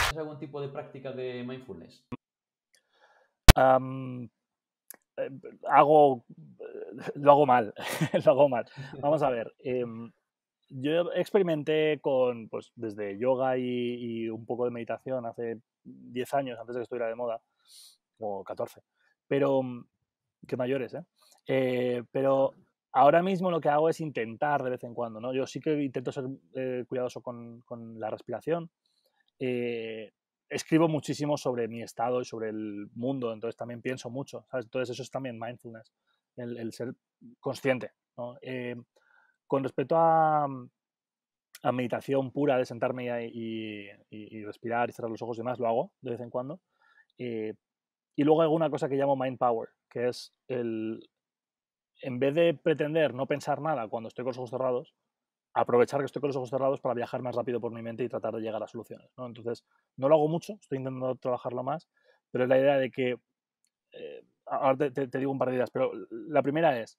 Haces algún tipo de práctica de mindfulness? Eh, hago, lo hago mal, lo hago mal. Vamos a ver. Em, yo experimenté con, pues, desde yoga y, un poco de meditación hace 10 años, antes de que estuviera de moda, o 14, pero, que mayores, eh, eh pero ahora mismo lo que hago es intentar de vez en cuando, ¿no? Yo sí que intento ser eh, cuidadoso con, la respiración. Eh, escribo muchísimo sobre mi estado y sobre el mundo, entonces también pienso mucho, Entonces eso es también mindfulness, el, ser consciente, eh, con respecto a, a, meditación pura, de sentarme y, y, respirar y cerrar los ojos y demás, lo hago de vez en cuando. y luego hago una cosa que llamo mind power, que es el en vez de pretender no pensar nada cuando estoy con los ojos cerrados, aprovechar que estoy con los ojos cerrados para viajar más rápido por mi mente y tratar de llegar a soluciones. ¿no? Entonces, no lo hago mucho, estoy intentando trabajarlo más, pero es la idea de que, eh, ahora te, digo un par de ideas, pero la primera es,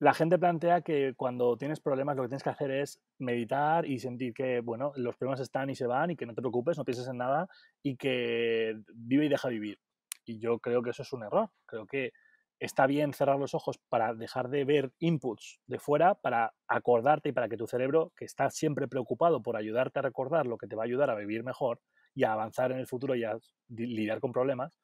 la gente plantea que cuando tienes problemas lo que tienes que hacer es meditar y sentir que, bueno, los problemas están y se van y que no te preocupes, no pienses en nada y que vive y deja vivir. Y yo creo que eso es un error, creo que está bien cerrar los ojos para dejar de ver inputs de fuera, para acordarte y para que tu cerebro, que está siempre preocupado por ayudarte a recordar lo que te va a ayudar a vivir mejor y a avanzar en el futuro y a lidiar con problemas,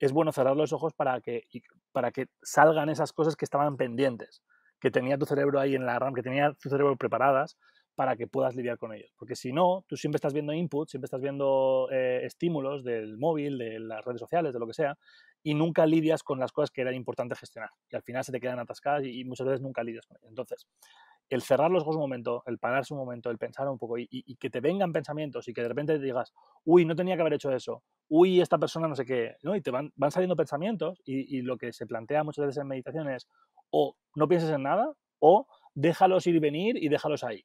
es bueno cerrar los ojos para que, para que salgan esas cosas que estaban pendientes, que tenía tu cerebro ahí en la RAM, que tenía tu cerebro preparadas para que puedas lidiar con ellos. Porque si no, tú siempre estás viendo inputs, siempre estás viendo eh, estímulos del móvil, de las redes sociales, de lo que sea, y nunca lidias con las cosas que eran importantes gestionar. Y al final se te quedan atascadas y, muchas veces nunca lidias con ellas. Entonces, el cerrar los ojos un momento, el pararse un momento, el pensar un poco y, que te vengan pensamientos y que de repente te digas, uy, no tenía que haber hecho eso, uy, esta persona no sé qué, ¿no? Y te van, van saliendo pensamientos y, y, lo que se plantea muchas veces en meditación es o no pienses en nada o déjalos ir y venir y déjalos ahí.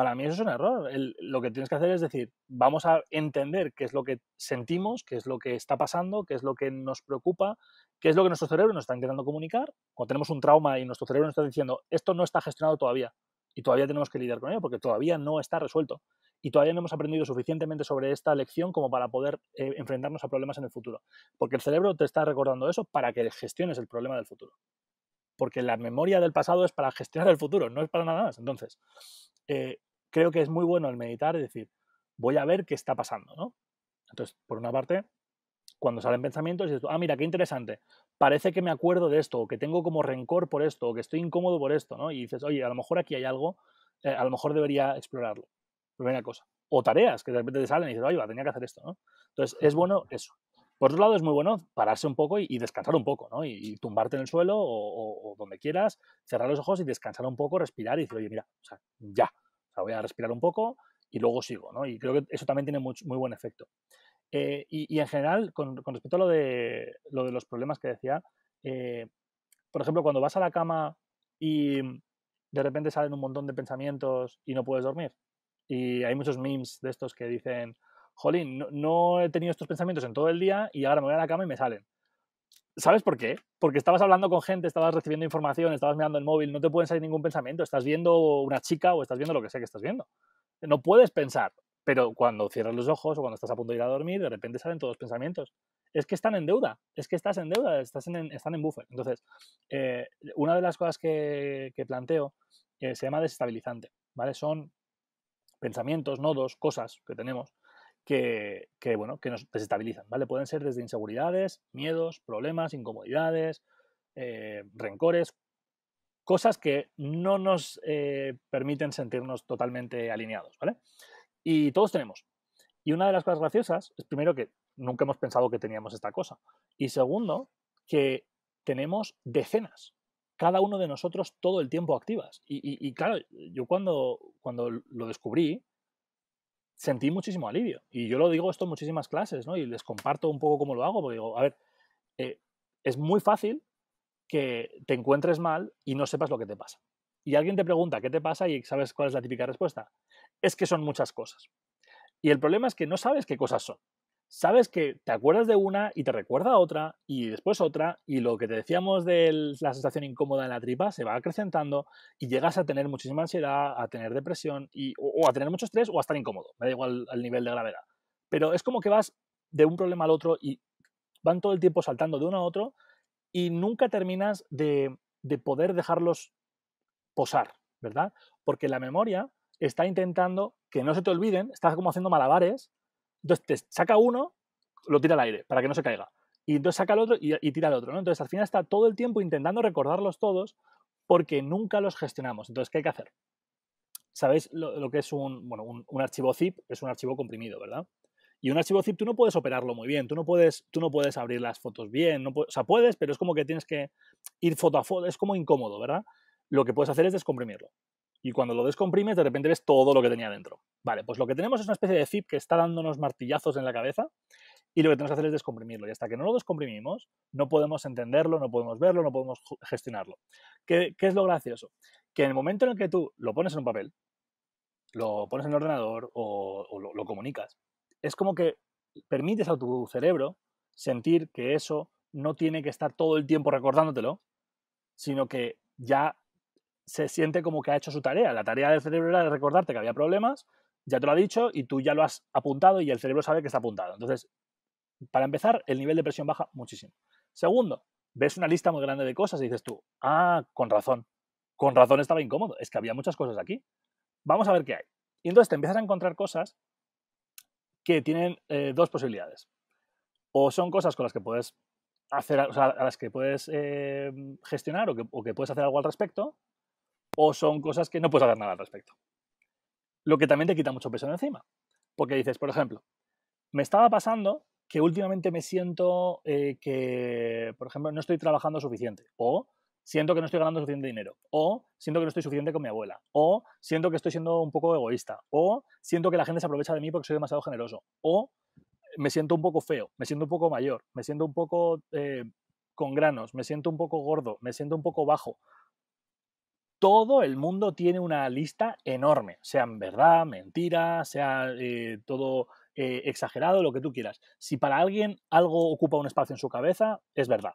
Para mí eso es un error. lo que tienes que hacer es decir, vamos a entender qué es lo que sentimos, qué es lo que está pasando, qué es lo que nos preocupa, qué es lo que nuestro cerebro nos está intentando comunicar. o tenemos un trauma y nuestro cerebro nos está diciendo, esto no está gestionado todavía y todavía tenemos que lidiar con ello porque todavía no está resuelto y todavía no hemos aprendido suficientemente sobre esta lección como para poder eh, enfrentarnos a problemas en el futuro. Porque el cerebro te está recordando eso para que gestiones el problema del futuro. Porque la memoria del pasado es para gestionar el futuro, no es para nada más. Entonces, eh, creo que es muy bueno el meditar y decir, voy a ver qué está pasando, ¿no? Entonces, por una parte, cuando salen pensamientos, dices, ah, mira, qué interesante, parece que me acuerdo de esto, o que tengo como rencor por esto, o que estoy incómodo por esto, ¿no? Y dices, oye, a lo mejor aquí hay algo, eh, a lo mejor debería explorarlo. Primera cosa. O tareas que de repente te salen y dices, oye, tenía que hacer esto, ¿no? Entonces, es bueno eso. Por otro lado, es muy bueno pararse un poco y, descansar un poco, ¿no? Y, tumbarte en el suelo o, o, donde quieras, cerrar los ojos y descansar un poco, respirar y decir, oye, mira, o sea, ya, voy a respirar un poco y luego sigo, ¿no? Y creo que eso también tiene muy, buen efecto. Eh, y, en general, con, respecto a lo de, los problemas que decía, eh, por ejemplo, cuando vas a la cama y de repente salen un montón de pensamientos y no puedes dormir. Y hay muchos memes de estos que dicen, jolín, no he tenido estos pensamientos en todo el día y ahora me voy a la cama y me salen. ¿Sabes por qué? Porque estabas hablando con gente, estabas recibiendo información, estabas mirando el móvil, no te pueden salir ningún pensamiento, estás viendo una chica o estás viendo lo que sea que estás viendo. No puedes pensar, pero cuando cierras los ojos o cuando estás a punto de ir a dormir, de repente salen todos los pensamientos. Es que están en deuda, es que estás en deuda, estás en, están en buffer. Entonces, eh, una de las cosas que, planteo eh, se llama desestabilizante, ¿vale? Son pensamientos, nodos, cosas que tenemos que, bueno, que nos desestabilizan, ¿vale? Pueden ser desde inseguridades, miedos, problemas, incomodidades, eh, rencores, cosas que no nos eh, permiten sentirnos totalmente alineados, ¿vale? Y todos tenemos. Y una de las cosas graciosas es, primero, que nunca hemos pensado que teníamos esta cosa. Y segundo, que tenemos decenas, cada uno de nosotros, todo el tiempo activas. Y, y claro, yo cuando, cuando lo descubrí, sentí muchísimo alivio. Y yo lo digo esto en muchísimas clases, ¿no? Y les comparto un poco cómo lo hago, porque digo, a ver, eh, es muy fácil que te encuentres mal y no sepas lo que te pasa. Y alguien te pregunta qué te pasa y sabes cuál es la típica respuesta. Es que son muchas cosas. Y el problema es que no sabes qué cosas son sabes que te acuerdas de una y te recuerda otra y después otra y lo que te decíamos de la sensación incómoda en la tripa se va acrecentando y llegas a tener muchísima ansiedad, a tener depresión y, o, a tener mucho estrés o a estar incómodo, me da igual el nivel de gravedad. Pero es como que vas de un problema al otro y van todo el tiempo saltando de uno a otro y nunca terminas de, de poder dejarlos posar, ¿verdad? Porque la memoria está intentando que no se te olviden, estás como haciendo malabares entonces saca uno, lo tira al aire para que no se caiga. Y entonces saca el otro y, tira el otro. ¿no? Entonces al final está todo el tiempo intentando recordarlos todos porque nunca los gestionamos. Entonces, ¿qué hay que hacer? ¿Sabéis lo, que es un, archivo zip? Es un archivo comprimido, ¿verdad? Y un archivo zip tú no puedes operarlo muy bien, tú no puedes, tú no puedes abrir las fotos bien, o sea, puedes, pero es como que tienes que ir foto a foto, es como incómodo, ¿verdad? Lo que puedes hacer es descomprimirlo y cuando lo descomprimes de repente ves todo lo que tenía dentro. Vale, pues lo que tenemos es una especie de zip que está dándonos martillazos en la cabeza y lo que tenemos que hacer es descomprimirlo. Y hasta que no lo descomprimimos, no podemos entenderlo, no podemos verlo, no podemos gestionarlo. ¿Qué, es lo gracioso? Que en el momento en el que tú lo pones en un papel, lo pones en el ordenador o, lo, lo comunicas, es como que permites a tu cerebro sentir que eso no tiene que estar todo el tiempo recordándotelo, sino que ya se siente como que ha hecho su tarea. La tarea del cerebro era recordarte que había problemas, ya te lo ha dicho y tú ya lo has apuntado y el cerebro sabe que está apuntado. Entonces, para empezar, el nivel de presión baja muchísimo. Segundo, ves una lista muy grande de cosas y dices tú, ah, con razón, con razón estaba incómodo, es que había muchas cosas aquí. Vamos a ver qué hay. Y entonces te empiezas a encontrar cosas que tienen eh, dos posibilidades. O son cosas con las que puedes hacer, a las que puedes eh, gestionar que, o que puedes hacer algo al respecto, o son cosas que no puedes hacer nada al respecto. Lo que también te quita mucho peso encima. Porque dices, por ejemplo, me estaba pasando que últimamente me siento eh, que, por ejemplo, no estoy trabajando suficiente. O siento que no estoy ganando suficiente dinero, o siento que no estoy suficiente con mi abuela, o siento que estoy siendo un poco egoísta, o siento que la gente se aprovecha de mí porque soy demasiado generoso, o me siento un poco feo, me siento un poco mayor, me siento un poco eh, con granos, me siento un poco gordo, me siento un poco bajo, todo el mundo tiene una lista enorme, sean verdad, mentira, sea eh, todo eh, exagerado, lo que tú quieras. Si para alguien algo ocupa un espacio en su cabeza, es verdad.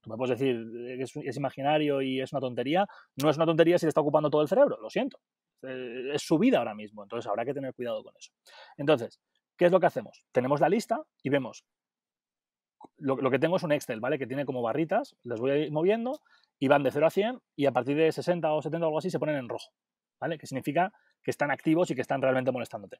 Tú me puedes decir eh, que es, imaginario y es una tontería. No es una tontería si le está ocupando todo el cerebro, lo siento. es su vida ahora mismo, entonces habrá que tener cuidado con eso. Entonces, ¿qué es lo que hacemos? Tenemos la lista y vemos lo, que tengo es un Excel, ¿vale? Que tiene como barritas, las voy a ir moviendo y van de 0 a 100 y a partir de 60 o 70 o algo así se ponen en rojo, ¿vale? Que significa que están activos y que están realmente molestándote.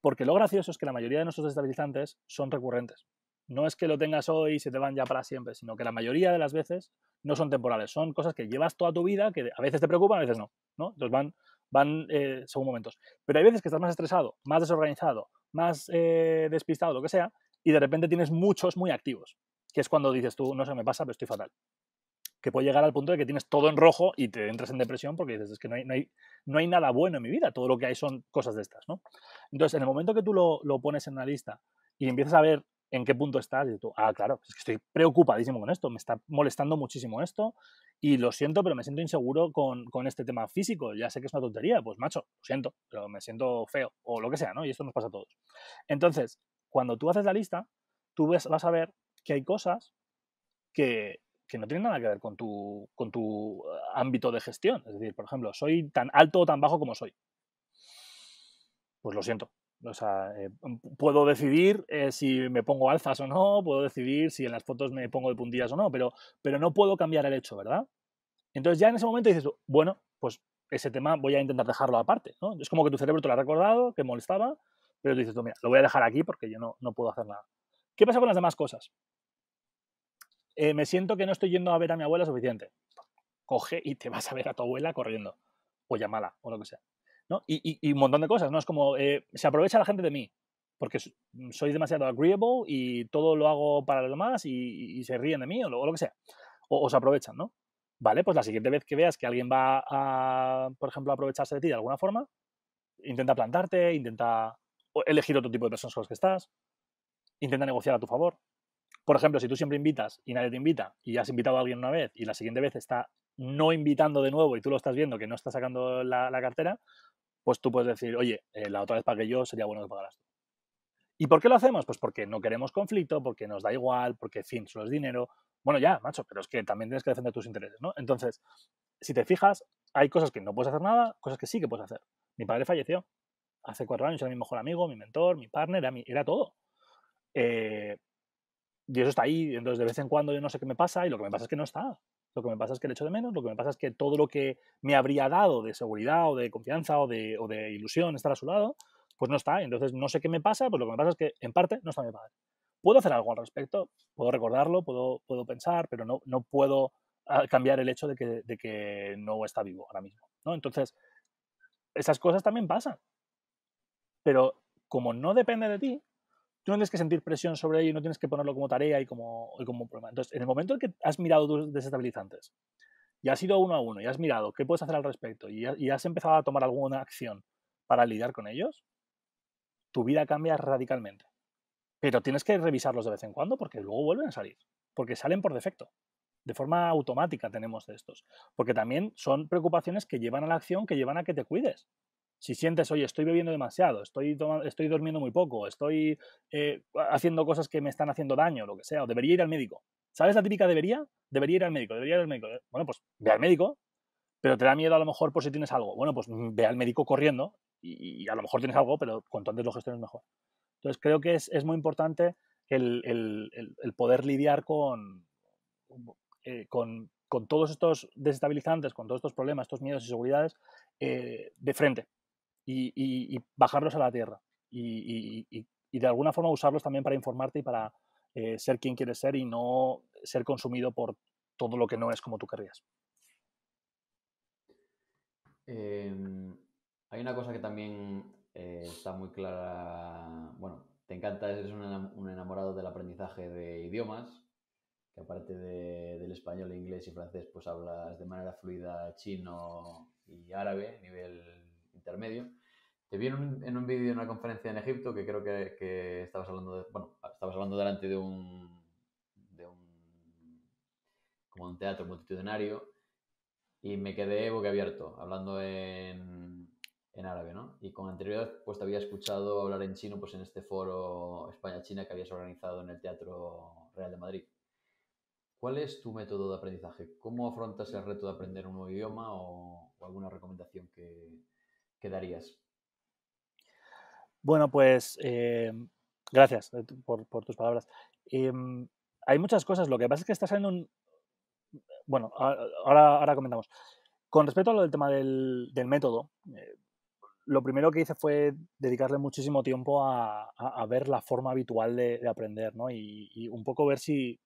Porque lo gracioso es que la mayoría de nuestros estabilizantes son recurrentes. No es que lo tengas hoy y se te van ya para siempre, sino que la mayoría de las veces no son temporales, son cosas que llevas toda tu vida, que a veces te preocupan, a veces no, ¿no? Entonces van, van eh, según momentos. Pero hay veces que estás más estresado, más desorganizado, más eh, despistado, lo que sea, y de repente tienes muchos muy activos, que es cuando dices tú, no sé, me pasa, pero estoy fatal. Que puede llegar al punto de que tienes todo en rojo y te entras en depresión porque dices, es que no hay, no hay, no hay nada bueno en mi vida, todo lo que hay son cosas de estas, ¿no? Entonces, en el momento que tú lo, pones en la lista y empiezas a ver en qué punto estás, dices tú, ah, claro, es que estoy preocupadísimo con esto, me está molestando muchísimo esto, y lo siento, pero me siento inseguro con, con, este tema físico, ya sé que es una tontería, pues macho, lo siento, pero me siento feo, o lo que sea, ¿no? Y esto nos pasa a todos. Entonces, cuando tú haces la lista, tú ves, vas a ver que hay cosas que, no tienen nada que ver con tu, con tu eh, ámbito de gestión. Es decir, por ejemplo, soy tan alto o tan bajo como soy. Pues lo siento, eh, puedo decidir eh, si me pongo alzas o no, puedo decidir si en las fotos me pongo de puntillas o no, pero, pero no puedo cambiar el hecho, ¿verdad? Entonces ya en ese momento dices, bueno, pues ese tema voy a intentar dejarlo aparte, Es como que tu cerebro te lo ha recordado, que molestaba, pero tú dices, tú, mira, lo voy a dejar aquí porque yo no, puedo hacer nada. ¿Qué pasa con las demás cosas? Eh, me siento que no estoy yendo a ver a mi abuela suficiente. Coge y te vas a ver a tu abuela corriendo, o llamala, o lo que sea. ¿no? Y, un montón de cosas, ¿no? Es como, eh, se aprovecha la gente de mí, porque soy demasiado agreeable y todo lo hago para los demás y, se ríen de mí, o lo, que sea. O, se aprovechan, ¿no? Vale, pues la siguiente vez que veas que alguien va a, por ejemplo, aprovecharse de ti de alguna forma, intenta plantarte, intenta elegir otro tipo de personas con las que estás, intenta negociar a tu favor. Por ejemplo, si tú siempre invitas y nadie te invita y has invitado a alguien una vez y la siguiente vez está no invitando de nuevo y tú lo estás viendo que no está sacando la, cartera, pues tú puedes decir, oye, eh, la otra vez pagué yo, sería bueno que pagaras tú. ¿Y por qué lo hacemos? Pues porque no queremos conflicto, porque nos da igual, porque fin, solo es dinero. Bueno, ya, macho, pero es que también tienes que defender tus intereses, ¿no? Entonces, si te fijas, hay cosas que no puedes hacer nada, cosas que sí que puedes hacer. Mi padre falleció, hace cuatro años, era mi mejor amigo, mi mentor, mi partner, era, todo. Eh, y eso está ahí, entonces de vez en cuando yo no sé qué me pasa y lo que me pasa es que no está. Lo que me pasa es que le echo de menos, lo que me pasa es que todo lo que me habría dado de seguridad o de confianza o de, ilusión estar a su lado, pues no está. Entonces no sé qué me pasa, pues lo que me pasa es que en parte no está mi padre. Puedo hacer algo al respecto, puedo recordarlo, puedo, puedo pensar, pero no, no puedo ah, cambiar el hecho de que, de que no está vivo ahora mismo. ¿no? Entonces, esas cosas también pasan pero como no depende de ti, tú no tienes que sentir presión sobre ello y no tienes que ponerlo como tarea y como, como problema. Entonces, en el momento en que has mirado tus desestabilizantes y has ido uno a uno y has mirado qué puedes hacer al respecto y, y has empezado a tomar alguna acción para lidiar con ellos, tu vida cambia radicalmente. Pero tienes que revisarlos de vez en cuando porque luego vuelven a salir, porque salen por defecto. De forma automática tenemos estos, porque también son preocupaciones que llevan a la acción, que llevan a que te cuides, si sientes, oye, estoy bebiendo demasiado, estoy, estoy durmiendo muy poco, estoy eh, haciendo cosas que me están haciendo daño, lo que sea, o debería ir al médico. ¿Sabes la típica debería? Debería ir al médico, debería ir al médico. Bueno, pues ve al médico, pero te da miedo a lo mejor por si tienes algo. Bueno, pues mm, ve al médico corriendo y, a lo mejor tienes algo, pero cuanto antes lo gestiones mejor. Entonces creo que es, muy importante el, poder lidiar eh, con, con, todos estos desestabilizantes, con todos estos problemas, estos miedos y seguridades eh, de frente, y, bajarlos a la tierra y, de alguna forma usarlos también para informarte y para eh, ser quien quieres ser y no ser consumido por todo lo que no es como tú querrías. Em, hay una cosa que también eh, está muy clara, bueno, te encanta, eres un enamorado del aprendizaje de idiomas, que aparte del español, inglés y francés, pues hablas de manera fluida chino y árabe, a nivel medio. Te vi en un, en vídeo de una conferencia en Egipto que creo que, estabas hablando bueno, estabas hablando delante de un, de un, como un teatro multitudinario y me quedé boquiabierto hablando en, en árabe, ¿no? Y con anterioridad pues te había escuchado hablar en chino pues en este foro España-China que habías organizado en el Teatro Real de Madrid. ¿Cuál es tu método de aprendizaje? ¿Cómo afrontas el reto de aprender un nuevo idioma o alguna recomendación que, quedarías darías? Bueno, pues em, gracias eh, por, tus palabras. Em, hay muchas cosas. Lo que pasa es que estás en un. Bueno, ahora, ahora comentamos. Con respecto a lo del tema del, método, eh, lo primero que hice fue dedicarle muchísimo tiempo a, ver la forma habitual de, aprender, ¿no? Y, un poco ver si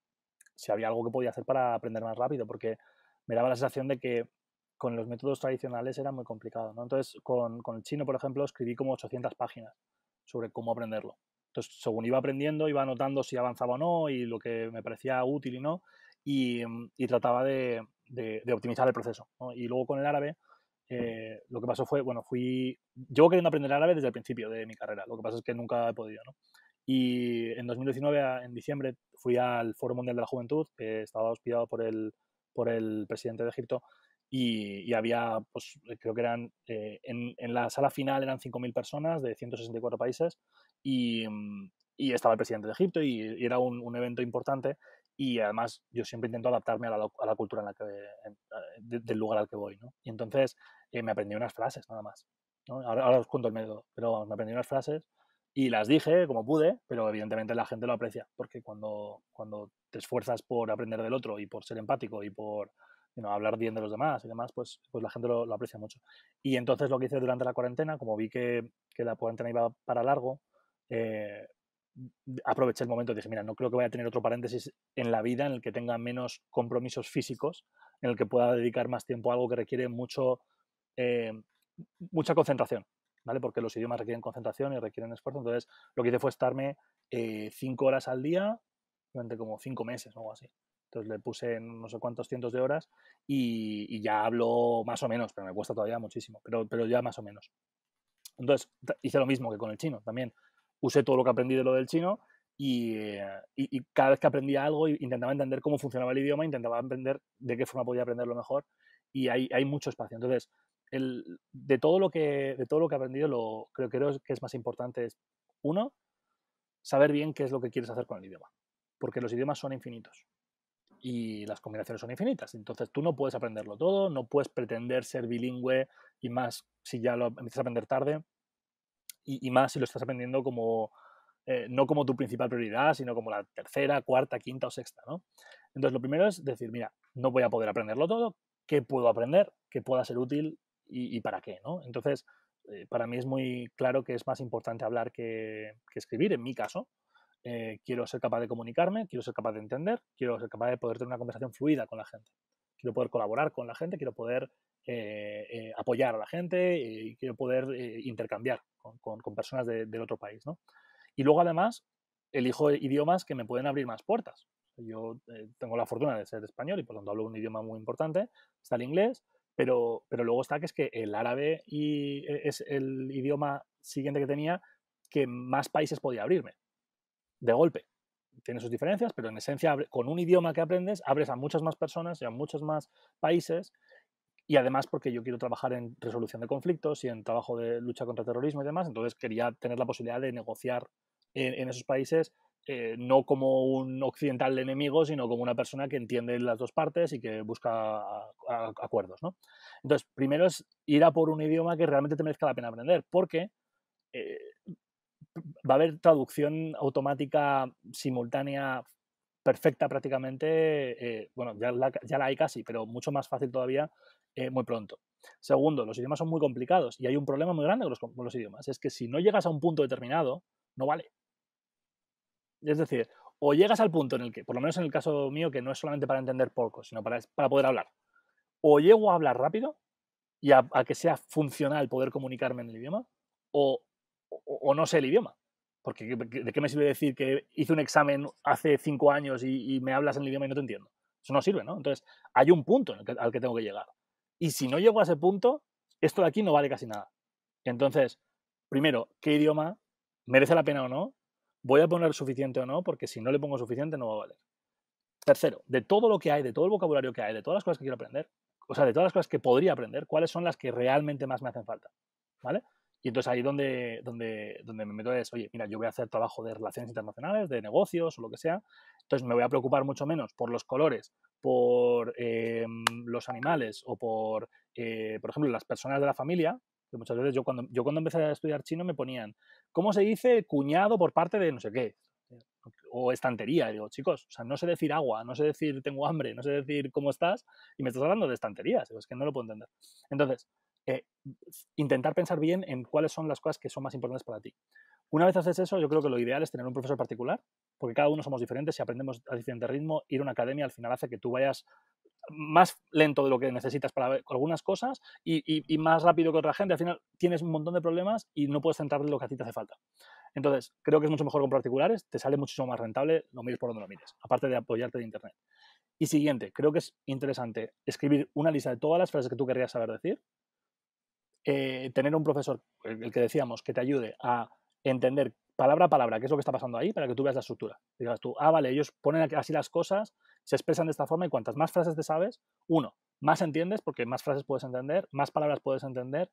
había algo que podía hacer para aprender más rápido, porque me daba la sensación de que con los métodos tradicionales era muy complicado. ¿no? Entonces, con, el chino, por ejemplo, escribí como 800 páginas sobre cómo aprenderlo. Entonces, según iba aprendiendo, iba anotando si avanzaba o no y lo que me parecía útil y no, y, trataba de, optimizar el proceso. Y luego con el árabe, eh, lo que pasó fue, bueno, fui yo queriendo aprender árabe desde el principio de mi carrera, lo que pasa es que nunca he podido, ¿no? Y en 2019, en diciembre, fui al Foro Mundial de la Juventud, que estaba hospedado por el presidente de Egipto, y, había, pues eh, creo que eran, eh, en, la sala final eran 5.000 personas de 164 países mm, y, estaba el presidente de Egipto y, era un, evento importante y además yo siempre intento adaptarme a la, cultura en la del lugar al que voy, Y entonces eh, me aprendí unas frases nada más, ahora, os cuento el método, pero me aprendí unas frases y las dije como pude, pero evidentemente la gente lo aprecia porque cuando, cuando te esfuerzas por aprender del otro y por ser empático y por hablar bien de los demás y demás, pues, pues la gente lo, lo, aprecia mucho. Y entonces lo que hice durante la cuarentena, como vi que, que la cuarentena iba para largo, eh, aproveché el momento y dije, mira, no creo que vaya a tener otro paréntesis en la vida en el que tenga menos compromisos físicos, en el que pueda dedicar más tiempo a algo que requiere mucho, eh, mucha concentración, ¿vale? Porque los idiomas requieren concentración y requieren esfuerzo. Entonces, lo que hice fue estarme eh, cinco horas al día durante como cinco meses o algo así. Entonces le puse no sé cuántos cientos de horas y, ya hablo más o menos, pero me cuesta todavía muchísimo, pero, pero ya más o menos. Entonces hice lo mismo que con el chino también. Usé todo lo que aprendí de lo del chino y, eh, cada vez que aprendía algo intentaba entender cómo funcionaba el idioma, intentaba entender de qué forma podía aprenderlo mejor y hay, hay mucho espacio. Entonces, de, todo lo que, de todo lo que he aprendido, lo, creo, creo que es más importante es, uno, saber bien qué es lo que quieres hacer con el idioma, porque los idiomas son infinitos y las combinaciones son infinitas. Entonces tú no puedes aprenderlo todo, no puedes pretender ser bilingüe y más si ya lo empiezas a aprender tarde y, más si lo estás aprendiendo como, eh, no como tu principal prioridad, sino como la tercera, cuarta, quinta o sexta, ¿no? Entonces lo primero es decir, mira, no voy a poder aprenderlo todo, ¿qué puedo aprender? ¿Qué pueda ser útil y, para qué, ¿no? Entonces, eh, para mí es muy claro que es más importante hablar que, que escribir, en mi caso, eh, quiero ser capaz de comunicarme, quiero ser capaz de entender, quiero ser capaz de poder tener una conversación fluida con la gente, quiero poder colaborar con la gente, quiero poder eh, eh, apoyar a la gente y quiero poder intercambiar con, personas del otro país. ¿no? Y luego además elijo idiomas que me pueden abrir más puertas. Yo tengo la fortuna de ser español y por lo tanto hablo un idioma muy importante, está el inglés, pero, pero luego está que es que el árabe y e, es el idioma siguiente que tenía que más países podía abrirme de golpe. Tiene sus diferencias, pero en esencia, con un idioma que aprendes, abres a muchas más personas y a muchos más países. Y además, porque yo quiero trabajar en resolución de conflictos y en trabajo de lucha contra terrorismo y demás, entonces quería tener la posibilidad de negociar en, esos países eh, no como un occidental enemigo, sino como una persona que entiende las dos partes y que busca acuerdos. ¿no? Entonces, primero es ir a por un idioma que realmente te merezca la pena aprender, porque eh, va a haber traducción automática simultánea perfecta prácticamente, eh, bueno, ya la, hay casi, pero mucho más fácil todavía eh, muy pronto. Segundo, los idiomas son muy complicados y hay un problema muy grande con los, idiomas, es que si no llegas a un punto determinado, no vale. Es decir, o llegas al punto en el que, por lo menos en el caso mío, que no es solamente para entender poco, sino para, para poder hablar, o llego a hablar rápido y a que sea funcional poder comunicarme en el idioma, o o, no sé el idioma. Porque ¿de qué me sirve decir que hice un examen hace cinco años y, me hablas en el idioma y no te entiendo? Eso no sirve, ¿no? Entonces, hay un punto al que tengo que llegar. Y si no llego a ese punto, esto de aquí no vale casi nada. Entonces, primero, ¿qué idioma merece la pena o no? ¿Voy a poner suficiente o no? Porque si no le pongo suficiente, no va a valer. Tercero, de todo lo que hay, de todo el vocabulario que hay, de todas las cosas que quiero aprender, o sea, de todas las cosas que podría aprender, ¿cuáles son las que realmente más me hacen falta? ¿Vale? Y entonces ahí donde, donde, donde me meto es, oye, mira, yo voy a hacer trabajo de relaciones internacionales, de negocios o lo que sea, entonces me voy a preocupar mucho menos por los colores, por eh, los animales o por, eh, por ejemplo, las personas de la familia, que muchas veces yo cuando, yo cuando empecé a estudiar chino me ponían, ¿cómo se dice cuñado por parte de no sé qué? o estantería. digo, chicos, o sea, no sé decir agua, no sé decir tengo hambre, no sé decir cómo estás, y me estás hablando de estanterías. Es que no lo puedo entender. Entonces, eh, intentar pensar bien en cuáles son las cosas que son más importantes para ti. Una vez haces eso, yo creo que lo ideal es tener un profesor particular, porque cada uno somos diferentes y aprendemos a diferente ritmo. Ir a una academia al final hace que tú vayas más lento de lo que necesitas para algunas cosas y, más rápido que otra gente. Al final tienes un montón de problemas y no puedes centrarte en lo que a ti te hace falta. Entonces, creo que es mucho mejor con particulares, te sale muchísimo más rentable, lo mires por donde lo mires, aparte de apoyarte de Internet. Y siguiente, creo que es interesante escribir una lista de todas las frases que tú querrías saber decir, eh, tener un profesor, el que decíamos, que te ayude a entender palabra a palabra qué es lo que está pasando ahí para que tú veas la estructura. Digas tú, ah, vale, ellos ponen así las cosas, se expresan de esta forma y cuantas más frases te sabes, uno, más entiendes porque más frases puedes entender, más palabras puedes entender,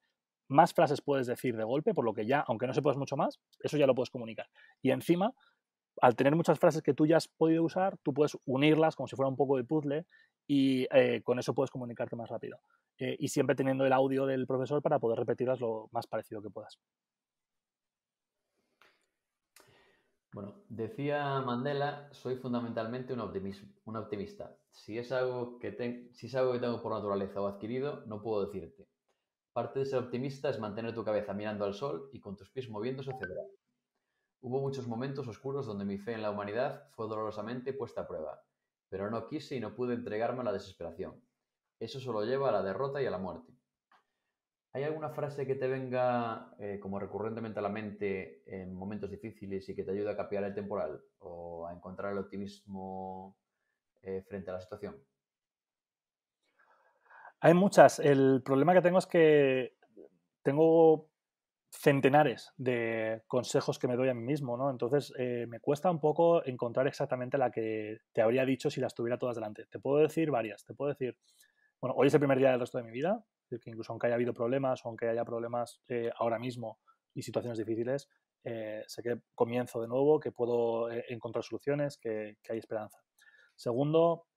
más frases puedes decir de golpe, por lo que ya, aunque no sepas mucho más, eso ya lo puedes comunicar. Y encima, al tener muchas frases que tú ya has podido usar, tú puedes unirlas como si fuera un poco de puzzle y eh, con eso puedes comunicarte más rápido. Eh, y siempre teniendo el audio del profesor para poder repetirlas lo más parecido que puedas. Bueno, decía Mandela, soy fundamentalmente un, optimista. Si es, algo que si es algo que tengo por naturaleza o adquirido, no puedo decirte. Parte de ser optimista es mantener tu cabeza mirando al sol y con tus pies moviéndose hacia adelante. Hubo muchos momentos oscuros donde mi fe en la humanidad fue dolorosamente puesta a prueba pero no quise y no pude entregarme a la desesperación. Eso solo lleva a la derrota y a la muerte. ¿Hay alguna frase que te venga eh, como recurrentemente a la mente en momentos difíciles y que te ayude a capear el temporal o a encontrar el optimismo eh, frente a la situación? Hay muchas. El problema que tengo es que tengo centenares de consejos que me doy a mí mismo, ¿no? Entonces eh, me cuesta un poco encontrar exactamente la que te habría dicho si las tuviera todas delante. Te puedo decir varias, te puedo decir, bueno, hoy es el primer día del resto de mi vida, que incluso aunque haya habido problemas o aunque haya problemas eh, ahora mismo y situaciones difíciles, eh, sé que comienzo de nuevo, que puedo encontrar soluciones, que hay esperanza. Segundo,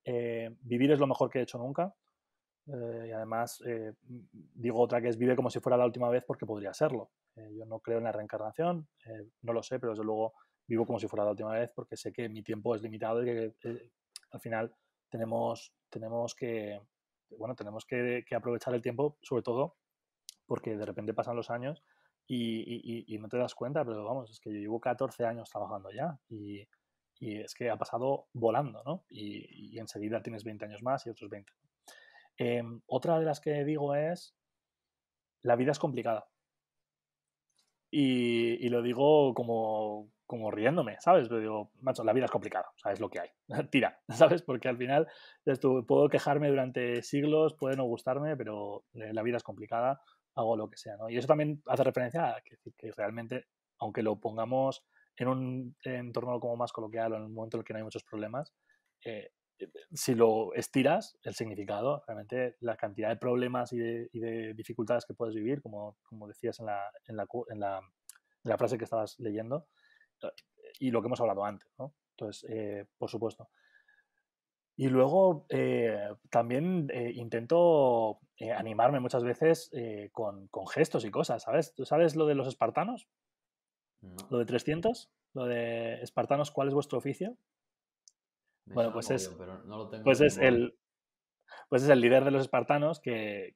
vivir es lo mejor que he hecho nunca. Eh, y además, eh, digo otra que es vive como si fuera la última vez porque podría serlo. Eh, yo no creo en la reencarnación, no lo sé, pero desde luego vivo como si fuera la última vez porque sé que mi tiempo es limitado y que al final tenemos, tenemos que, bueno, tenemos que, aprovechar el tiempo, sobre todo porque de repente pasan los años y, no te das cuenta, pero vamos, es que yo llevo 14 años trabajando ya y, es que ha pasado volando, ¿no? Y, enseguida tienes 20 años más y otros 20 Em, otra de las que digo es, la vida es complicada. Y, lo digo como, riéndome, ¿sabes? lo digo, macho, la vida es complicada, sabes es lo que hay. Tira, ¿sabes? Porque al final puedo quejarme durante siglos, puede no gustarme, pero eh, la vida es complicada, hago lo que sea, ¿no? Y eso también hace referencia a que, que realmente, aunque lo pongamos en un entorno como más coloquial o en un momento en el que no hay muchos problemas, eh, eh, si lo estiras, el significado, realmente la cantidad de problemas y de, dificultades que puedes vivir, como, como decías en la, frase que estabas leyendo, eh, y lo que hemos hablado antes, Entonces, eh, por supuesto. Y luego también intento animarme muchas veces con, gestos y cosas, ¿sabes? ¿Tú sabes lo de los espartanos? ¿Lo de 300? ¿Lo de espartanos, cuál es vuestro oficio? bueno, pues es, pues es el, pues es el líder de los espartanos que,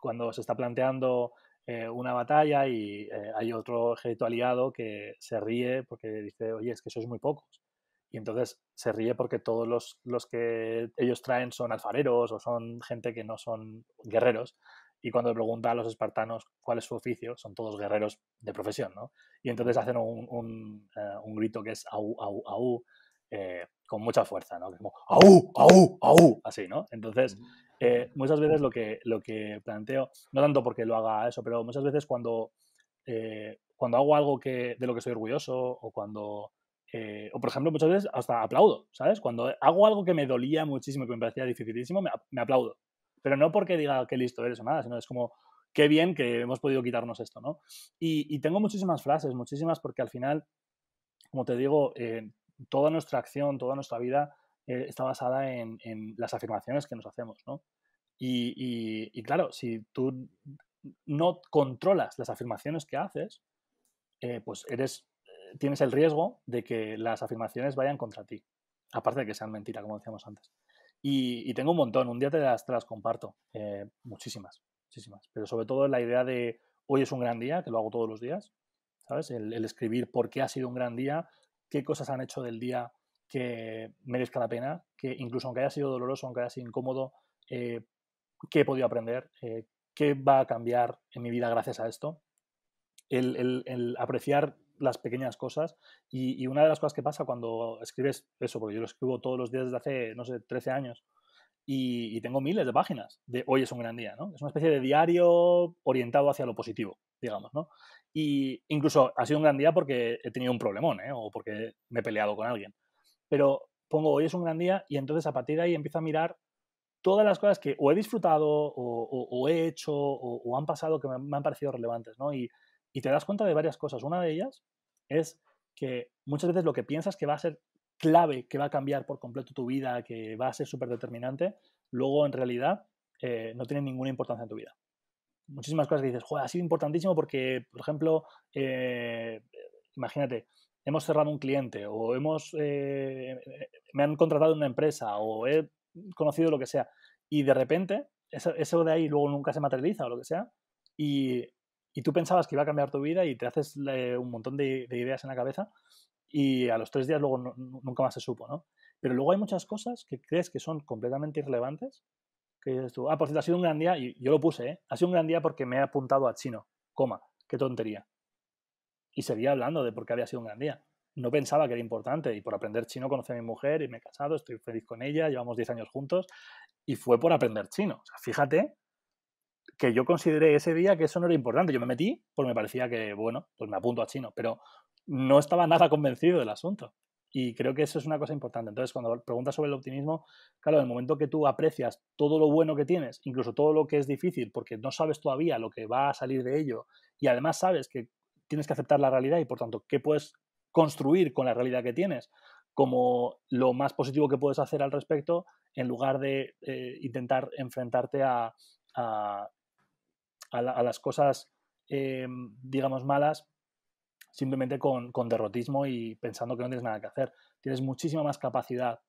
cuando se está planteando eh, una batalla y eh, hay otro ejército aliado que se ríe porque dice, oye, es que sois muy pocos. Y entonces se ríe porque todos los, que ellos traen son alfareros o son gente que no son guerreros. Y cuando le pregunta a los espartanos cuál es su oficio, son todos guerreros de profesión, Y entonces hacen eh, un, grito que es au, au, au, eh, con mucha fuerza, ¿no? ¡au! ¡au! ¡au! Así, ¿no? Entonces, eh, muchas veces lo que, lo que planteo, no tanto porque lo haga eso, pero muchas veces cuando, eh, cuando hago algo que, de lo que estoy orgulloso o cuando... o por ejemplo, muchas veces hasta aplaudo, ¿sabes? Cuando hago algo que me dolía muchísimo, que me parecía dificilísimo, me, aplaudo. Pero no porque diga qué listo eres o nada, sino es como, qué bien que hemos podido quitarnos esto, ¿no? Y, tengo muchísimas frases, muchísimas, porque al final, como te digo, toda nuestra acción, toda nuestra vida eh, está basada en, las afirmaciones que nos hacemos, Y, claro, si tú no controlas las afirmaciones que haces, eh, pues eres, eh, tienes el riesgo de que las afirmaciones vayan contra ti, aparte de que sean mentira, como decíamos antes. Y, tengo un montón, un día te las, comparto, muchísimas, muchísimas, pero sobre todo la idea de hoy es un gran día, que lo hago todos los días, ¿sabes? El, el escribir por qué ha sido un gran día, qué cosas han hecho del día que merezca la pena, que incluso aunque haya sido doloroso, aunque haya sido incómodo, eh, qué he podido aprender, eh, qué va a cambiar en mi vida gracias a esto. El, apreciar las pequeñas cosas y, una de las cosas que pasa cuando escribes eso, porque yo lo escribo todos los días desde hace, no sé, 13 años y, y tengo miles de páginas de hoy es un gran día, ¿no? Es una especie de diario orientado hacia lo positivo, digamos, ¿no? Y incluso ha sido un gran día porque he tenido un problemón, ¿eh? o porque me he peleado con alguien. Pero pongo hoy es un gran día y entonces a partir de ahí empiezo a mirar todas las cosas que o he disfrutado o, he hecho o, han pasado que me, han parecido relevantes, Y, te das cuenta de varias cosas. Una de ellas es que muchas veces lo que piensas que va a ser clave, que va a cambiar por completo tu vida, que va a ser súper determinante, luego en realidad eh, no tiene ninguna importancia en tu vida muchísimas cosas que dices, joder, ha sido importantísimo porque, por ejemplo, eh, imagínate, hemos cerrado un cliente o hemos, eh, me han contratado en una empresa o he conocido lo que sea y de repente eso, de ahí luego nunca se materializa o lo que sea y, y, tú pensabas que iba a cambiar tu vida y te haces eh, un montón de, ideas en la cabeza y a los tres días luego nunca más se supo, ¿no? Pero luego hay muchas cosas que crees que son completamente irrelevantes ah, por cierto, ha sido un gran día, y yo lo puse, ¿eh? ha sido un gran día porque me he apuntado a chino, coma, qué tontería. Y seguía hablando de por qué había sido un gran día. No pensaba que era importante y por aprender chino conocí a mi mujer y me he casado, estoy feliz con ella, llevamos 10 años juntos y fue por aprender chino. O sea, fíjate que yo consideré ese día que eso no era importante. Yo me metí porque me parecía que, bueno, pues me apunto a chino, pero no estaba nada convencido del asunto. Y creo que eso es una cosa importante. Entonces, cuando preguntas sobre el optimismo, claro, en el momento que tú aprecias todo lo bueno que tienes, incluso todo lo que es difícil, porque no sabes todavía lo que va a salir de ello, y además sabes que tienes que aceptar la realidad y, por tanto, qué puedes construir con la realidad que tienes, como lo más positivo que puedes hacer al respecto, en lugar de eh, intentar enfrentarte a, a, a, las cosas, em, digamos, malas simplemente con, derrotismo y pensando que no tienes nada que hacer. Tienes muchísima más capacidad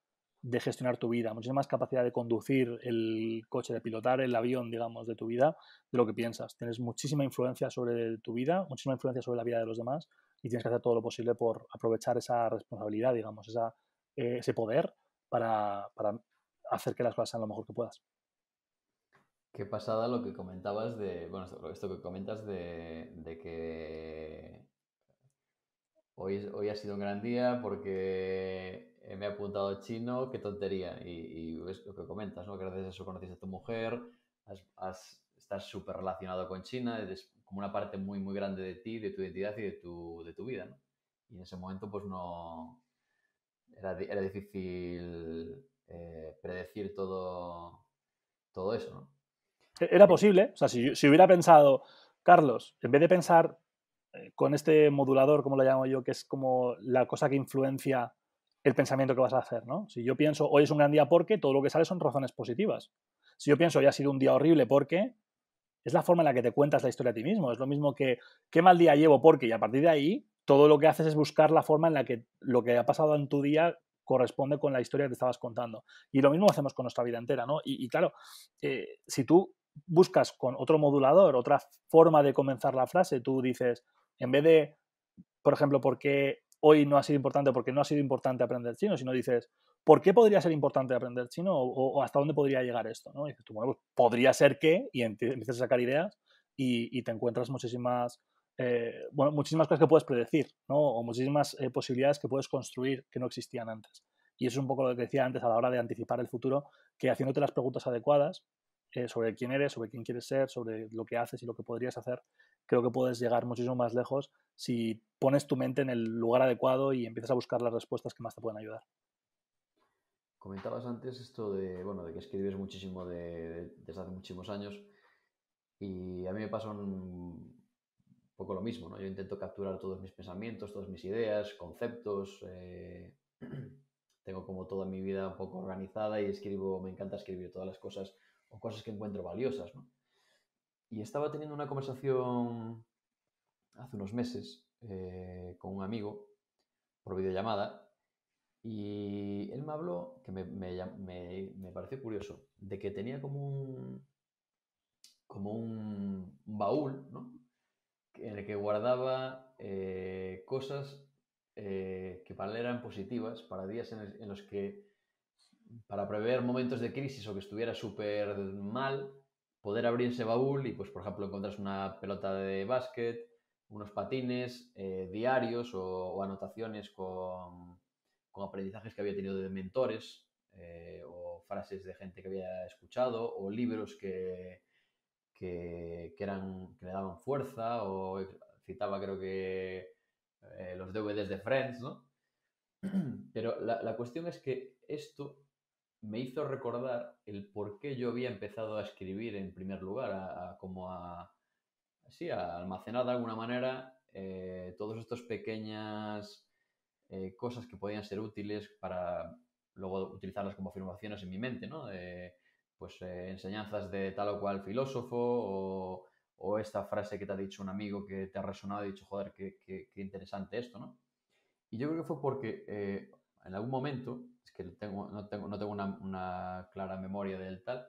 de gestionar tu vida, muchísima más capacidad de conducir el coche, de pilotar el avión, digamos, de tu vida, de lo que piensas. Tienes muchísima influencia sobre tu vida, muchísima influencia sobre la vida de los demás y tienes que hacer todo lo posible por aprovechar esa responsabilidad, digamos, esa, eh, ese poder para, hacer que las cosas sean lo mejor que puedas. Qué pasada lo que comentabas de, bueno, esto que comentas de que hoy, ha sido un gran día porque eh, me he apuntado chino, qué tontería. Y, es lo que comentas, ¿no? Gracias a eso conociste a tu mujer, has, estás súper relacionado con China, es como una parte muy, muy grande de ti, de tu identidad y de tu, de tu vida, ¿no? Y en ese momento, pues no. Era, difícil eh, predecir todo, todo eso, ¿no? E-, era eh, posible, o sea, si, si hubiera pensado, Carlos, en vez de pensar eh, con este modulador, como lo llamo yo, que es como la cosa que influencia el pensamiento que vas a hacer, ¿no? Si yo pienso, hoy es un gran día porque, todo lo que sale son razones positivas. Si yo pienso, hoy ha sido un día horrible porque, es la forma en la que te cuentas la historia a ti mismo. Es lo mismo que, qué mal día llevo porque, y a partir de ahí, todo lo que haces es buscar la forma en la que lo que ha pasado en tu día corresponde con la historia que te estabas contando. Y lo mismo hacemos con nuestra vida entera, ¿no? Y, claro, eh, si tú buscas con otro modulador, otra forma de comenzar la frase, tú dices, en vez de, por ejemplo, por qué hoy no ha sido importante, porque no ha sido importante aprender chino, sino dices, ¿por qué podría ser importante aprender chino o, hasta dónde podría llegar esto? ¿no? Y dices tú, bueno, pues podría ser que, y empiezas a sacar ideas y, te encuentras muchísimas, eh, bueno, muchísimas cosas que puedes predecir, ¿no? o muchísimas eh, posibilidades que puedes construir que no existían antes. Y eso es un poco lo que decía antes a la hora de anticipar el futuro, que haciéndote las preguntas adecuadas eh, sobre quién eres, sobre quién quieres ser, sobre lo que haces y lo que podrías hacer, creo que puedes llegar muchísimo más lejos si pones tu mente en el lugar adecuado y empiezas a buscar las respuestas que más te pueden ayudar. Comentabas antes esto de, bueno, de que escribes muchísimo desde hace muchísimos años y a mí me pasa un poco lo mismo, ¿no? Yo intento capturar todos mis pensamientos, todas mis ideas, conceptos, eh, tengo como toda mi vida un poco organizada y escribo, me encanta escribir todas las cosas o cosas que encuentro valiosas, ¿no? Y estaba teniendo una conversación hace unos meses eh, con un amigo por videollamada y él me habló, que me, me, pareció curioso, de que tenía como un, como un baúl ¿no? en el que guardaba eh, cosas eh, que para él eran positivas, para días en, en los que, para prever momentos de crisis o que estuviera súper mal, poder abrir ese baúl y, pues, por ejemplo, encuentras una pelota de básquet, unos patines, eh, diarios o, anotaciones con, aprendizajes que había tenido de mentores eh, o frases de gente que había escuchado o libros que, que, eran, que le daban fuerza o citaba creo que eh, los DVDs de Friends, ¿no? Pero la, la cuestión es que esto me hizo recordar el por qué yo había empezado a escribir en primer lugar, a, como a, almacenar de alguna manera eh, todas estas pequeñas eh, cosas que podían ser útiles para luego utilizarlas como afirmaciones en mi mente, ¿no? pues eh, enseñanzas de tal o cual filósofo o, esta frase que te ha dicho un amigo que te ha resonado y dicho, joder, qué, interesante esto, ¿no? Y yo creo que fue porque en algún momento es que tengo, no tengo, no tengo una, una, clara memoria del tal,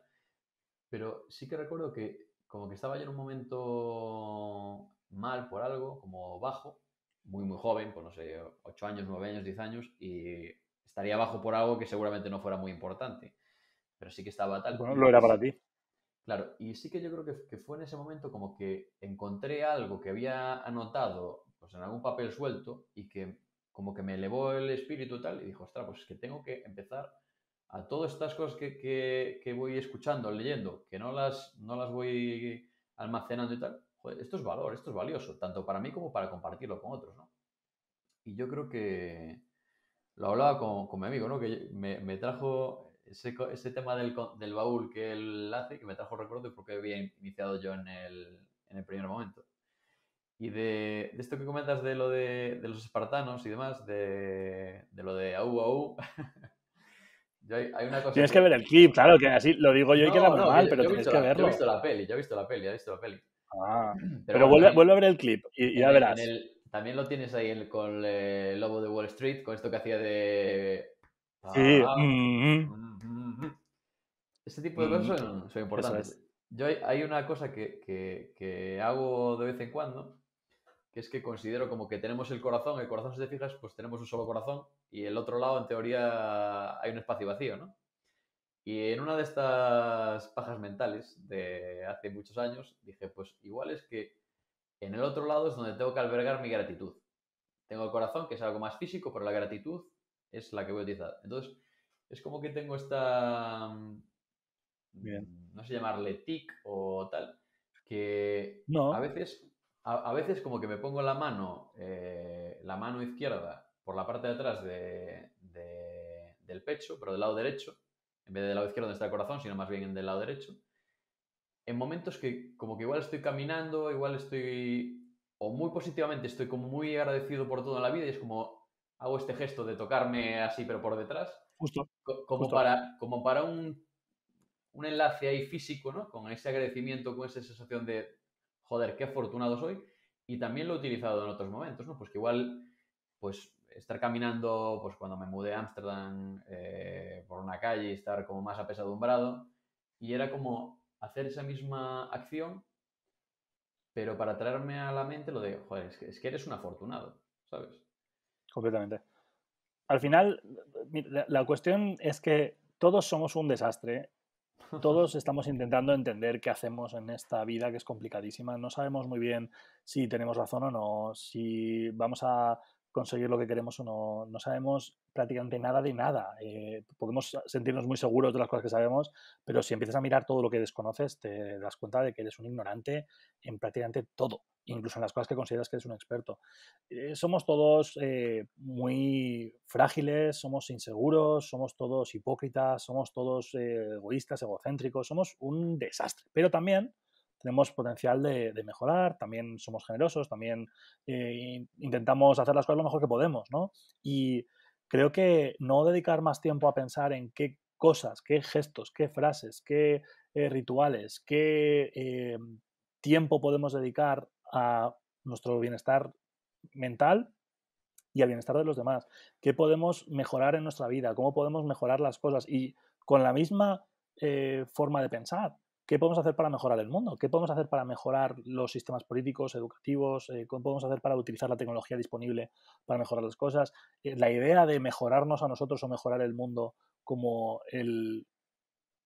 pero sí que recuerdo que como que estaba yo en un momento mal por algo, como bajo, muy, muy joven, pues no sé, 8 años, 9 años, 10 años, y estaría bajo por algo que seguramente no fuera muy importante, pero sí que estaba tal. Bueno, lo era para ti. Claro, y sí que yo creo que, que, fue en ese momento como que encontré algo que había anotado pues, en algún papel suelto y que como que me elevó el espíritu tal, y dijo, ostras, pues es que tengo que empezar a todas estas cosas que, que, voy escuchando, leyendo, que no las, no las voy almacenando y tal, esto es valor, esto es valioso, tanto para mí como para compartirlo con otros, ¿no? Y yo creo que lo hablaba con, con mi amigo, ¿no? Que me, me trajo ese, ese tema del, del, baúl que él hace, que me trajo recuerdo porque había iniciado yo en el, en el primer momento. Y de, esto que comentas de lo de, los espartanos y demás, de, lo de au hay, una cosa tienes que... ver el clip, claro, que así lo digo yo y queda no, normal, pero tienes que verlo. Yo he visto la peli, yo he visto la peli, he visto la peli. Ah, pero, vuelve, vuelve, a ver el clip y, ya verás. también lo tienes ahí con el eh, lobo de Wall Street, con esto que hacía de. sí. este tipo de cosas son, importantes. Yo hay, una cosa que, que hago de vez en cuando, es que considero como que tenemos el corazón, el corazón si te fijas, pues tenemos un solo corazón y el otro lado en teoría hay un espacio vacío, ¿no? Y en una de estas pajas mentales de hace muchos años dije, pues igual es que en el otro lado es donde tengo que albergar mi gratitud. Tengo el corazón, que es algo más físico, pero la gratitud es la que voy a utilizar. Entonces, es como que tengo esta... Mm, no sé llamarle tic o tal, que a veces a, veces como que me pongo la mano, eh, la mano izquierda por la parte de atrás del pecho, pero del lado derecho, en vez de del lado izquierdo donde está el corazón, sino más bien del lado derecho, en momentos que como que igual estoy caminando, igual estoy, o muy positivamente estoy como muy agradecido por toda la vida y es como hago este gesto de tocarme así pero por detrás, justo, como, Para, como para un, un enlace ahí físico, ¿no? Con ese agradecimiento, con esa sensación de joder, qué afortunado soy. Y también lo he utilizado en otros momentos, ¿no? Pues que igual, pues estar caminando, pues cuando me mudé a Ámsterdam eh, por una calle y estar como más apesadumbrado. Y era como hacer esa misma acción, pero para traerme a la mente lo de, joder, es que, eres un afortunado, ¿sabes? Completamente. Al final, la cuestión es que todos somos un desastre todos estamos intentando entender qué hacemos en esta vida que es complicadísima. No sabemos muy bien si tenemos razón o no, si vamos a conseguir lo que queremos o no, no sabemos prácticamente nada de nada. Eh, podemos sentirnos muy seguros de las cosas que sabemos, pero si empiezas a mirar todo lo que desconoces, te das cuenta de que eres un ignorante en prácticamente todo, incluso en las cosas que consideras que eres un experto. Eh, somos todos eh, muy frágiles, somos inseguros, somos todos hipócritas, somos todos egoístas, egocéntricos, somos un desastre. Pero también tenemos potencial de, mejorar, también somos generosos, también eh, intentamos hacer las cosas lo mejor que podemos, ¿no? Y creo que no dedicar más tiempo a pensar en qué cosas, qué gestos, qué frases, qué eh, rituales, qué eh, tiempo podemos dedicar a nuestro bienestar mental y al bienestar de los demás, qué podemos mejorar en nuestra vida, cómo podemos mejorar las cosas y con la misma forma de pensar ¿Qué podemos hacer para mejorar el mundo? ¿Qué podemos hacer para mejorar los sistemas políticos, educativos? ¿Qué eh, ¿Cómo podemos hacer para utilizar la tecnología disponible para mejorar las cosas? Eh, la idea de mejorarnos a nosotros o mejorar el mundo como el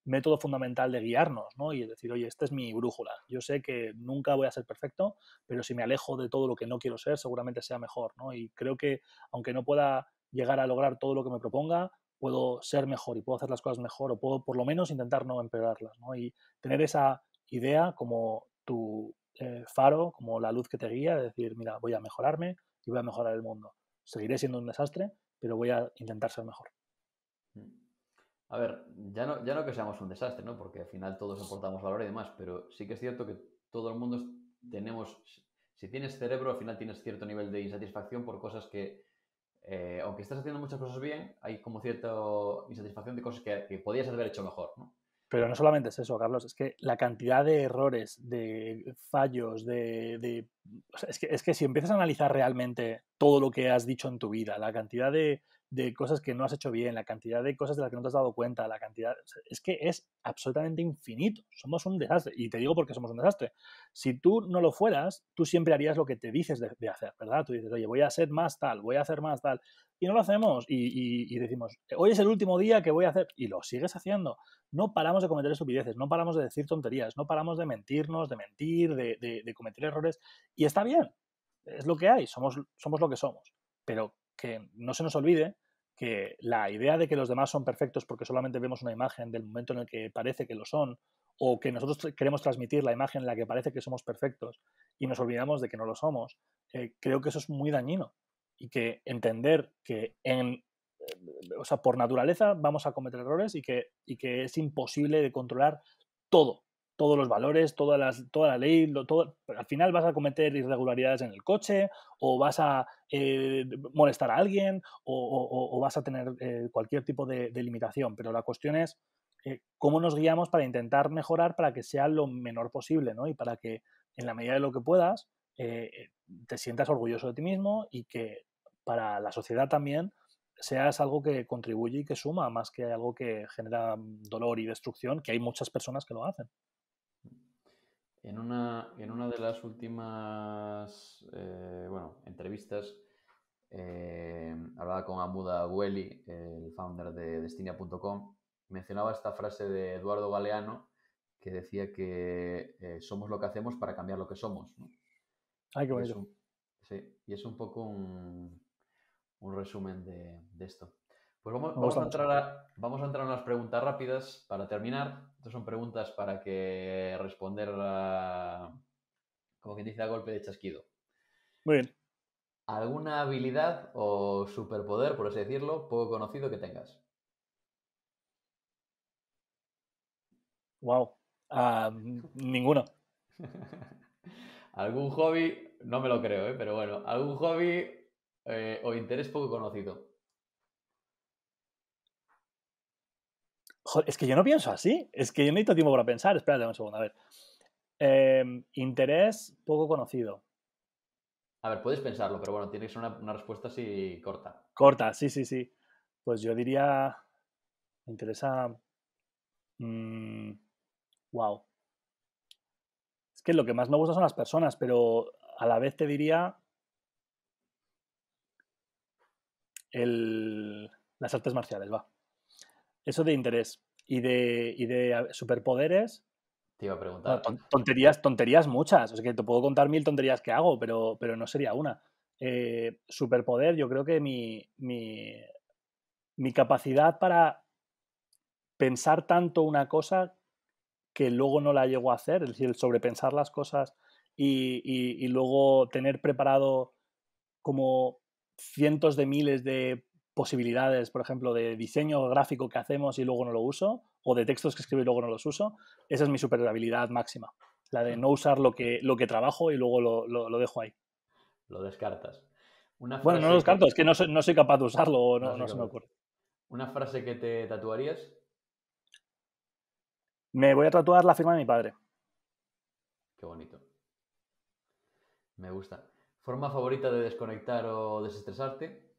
método fundamental de guiarnos, ¿no? Y decir, oye, esta es mi brújula. Yo sé que nunca voy a ser perfecto, pero si me alejo de todo lo que no quiero ser, seguramente sea mejor, Y creo que aunque no pueda llegar a lograr todo lo que me proponga, puedo ser mejor y puedo hacer las cosas mejor o puedo por lo menos intentar no empeorarlas, ¿no? Y tener esa idea como tu eh, faro, como la luz que te guía, de decir, mira, voy a mejorarme y voy a mejorar el mundo. Seguiré siendo un desastre, pero voy a intentar ser mejor. Mm. A ver, ya no, ya no que seamos un desastre, ¿no? Porque al final todos aportamos valor y demás, pero sí que es cierto que todo el mundo tenemos, si tienes cerebro, al final tienes cierto nivel de insatisfacción por cosas que eh, aunque estás haciendo muchas cosas bien, hay como cierta insatisfacción de cosas que, podías haber hecho mejor, Pero no solamente es eso, Carlos, es que la cantidad de errores, de fallos, de... es que si empiezas a analizar realmente todo lo que has dicho en tu vida, la cantidad de de cosas que no has hecho bien, la cantidad de cosas de las que no te has dado cuenta, la cantidad... es que es absolutamente infinito. Somos un desastre. Y te digo porque somos un desastre. Si tú no lo fueras, tú siempre harías lo que te dices de, hacer, ¿verdad? Tú dices, oye, voy a ser más tal, voy a hacer más tal. Y no lo hacemos. Y, decimos, hoy es el último día que voy a hacer. Y lo sigues haciendo. No paramos de cometer estupideces, no paramos de decir tonterías, no paramos de mentirnos, de mentir, de, cometer errores. Y está bien. Es lo que hay. Somos, somos lo que somos. Pero que no se nos olvide que la idea de que los demás son perfectos porque solamente vemos una imagen del momento en el que parece que lo son, o que nosotros queremos transmitir la imagen en la que parece que somos perfectos y nos olvidamos de que no lo somos, eh, creo que eso es muy dañino. Y que entender que en, eh, o sea, por naturaleza vamos a cometer errores y que, y que es imposible de controlar todo todos los valores, todas toda la ley, todo, al final vas a cometer irregularidades en el coche o vas a eh, molestar a alguien o, vas a tener eh, cualquier tipo de, limitación. Pero la cuestión es eh, cómo nos guiamos para intentar mejorar para que sea lo menor posible y para que en la medida de lo que puedas te sientas orgulloso de ti mismo y que para la sociedad también seas algo que contribuye y que suma, más que algo que genera mm, dolor y destrucción, que hay muchas personas que lo hacen. En una, en una de las últimas eh, entrevistas eh, hablaba con Amuda Gueli, el founder de Destinia.com, mencionaba esta frase de Eduardo Galeano que decía que eh, somos lo que hacemos para cambiar lo que somos. ¿no? que qué sí, y es un poco un, resumen de, esto. Pues vamos, a entrar a, vamos a entrar en preguntas rápidas para terminar. Estas son preguntas para que responder como quien dice, a golpe de chasquido. Muy bien. ¿Alguna habilidad o superpoder, por así decirlo, poco conocido que tengas? Wow. ninguno. ¿Algún hobby? No me lo creo, ¿eh? pero bueno, ¿algún hobby eh, o interés poco conocido? es que yo no pienso así. Es que yo necesito tiempo para pensar. Espérate un segundo, a ver. Em, interés poco conocido. A ver, puedes pensarlo, pero bueno, tiene que ser una, respuesta así corta. Corta, sí, sí, sí. Pues yo diría. Me interesa. wow. Mm, es que lo que más me gusta son las personas, pero a la vez te diría. las artes marciales, va. Eso de interés. Y de, y de superpoderes. Te iba a preguntar. tonterías, tonterías muchas. O que te puedo contar mil tonterías que hago, pero, pero no sería una. Eh, superpoder, yo creo que mi, mi, mi capacidad para pensar tanto una cosa que luego no la llego a hacer, es decir, el sobrepensar las cosas y, y, luego tener preparado como cientos de miles de posibilidades, por ejemplo, de diseño gráfico que hacemos y luego no lo uso, o de textos que escribo y luego no los uso, esa es mi superhabilidad máxima, la de no usar lo que, lo que trabajo y luego lo, dejo ahí. Lo descartas. bueno, no lo descarto, es que no soy, capaz de usarlo o no se me ocurre. ¿Una frase que te tatuarías? Me voy a tatuar la firma de mi padre. Qué bonito. Me gusta. ¿Forma favorita de desconectar o desestresarte?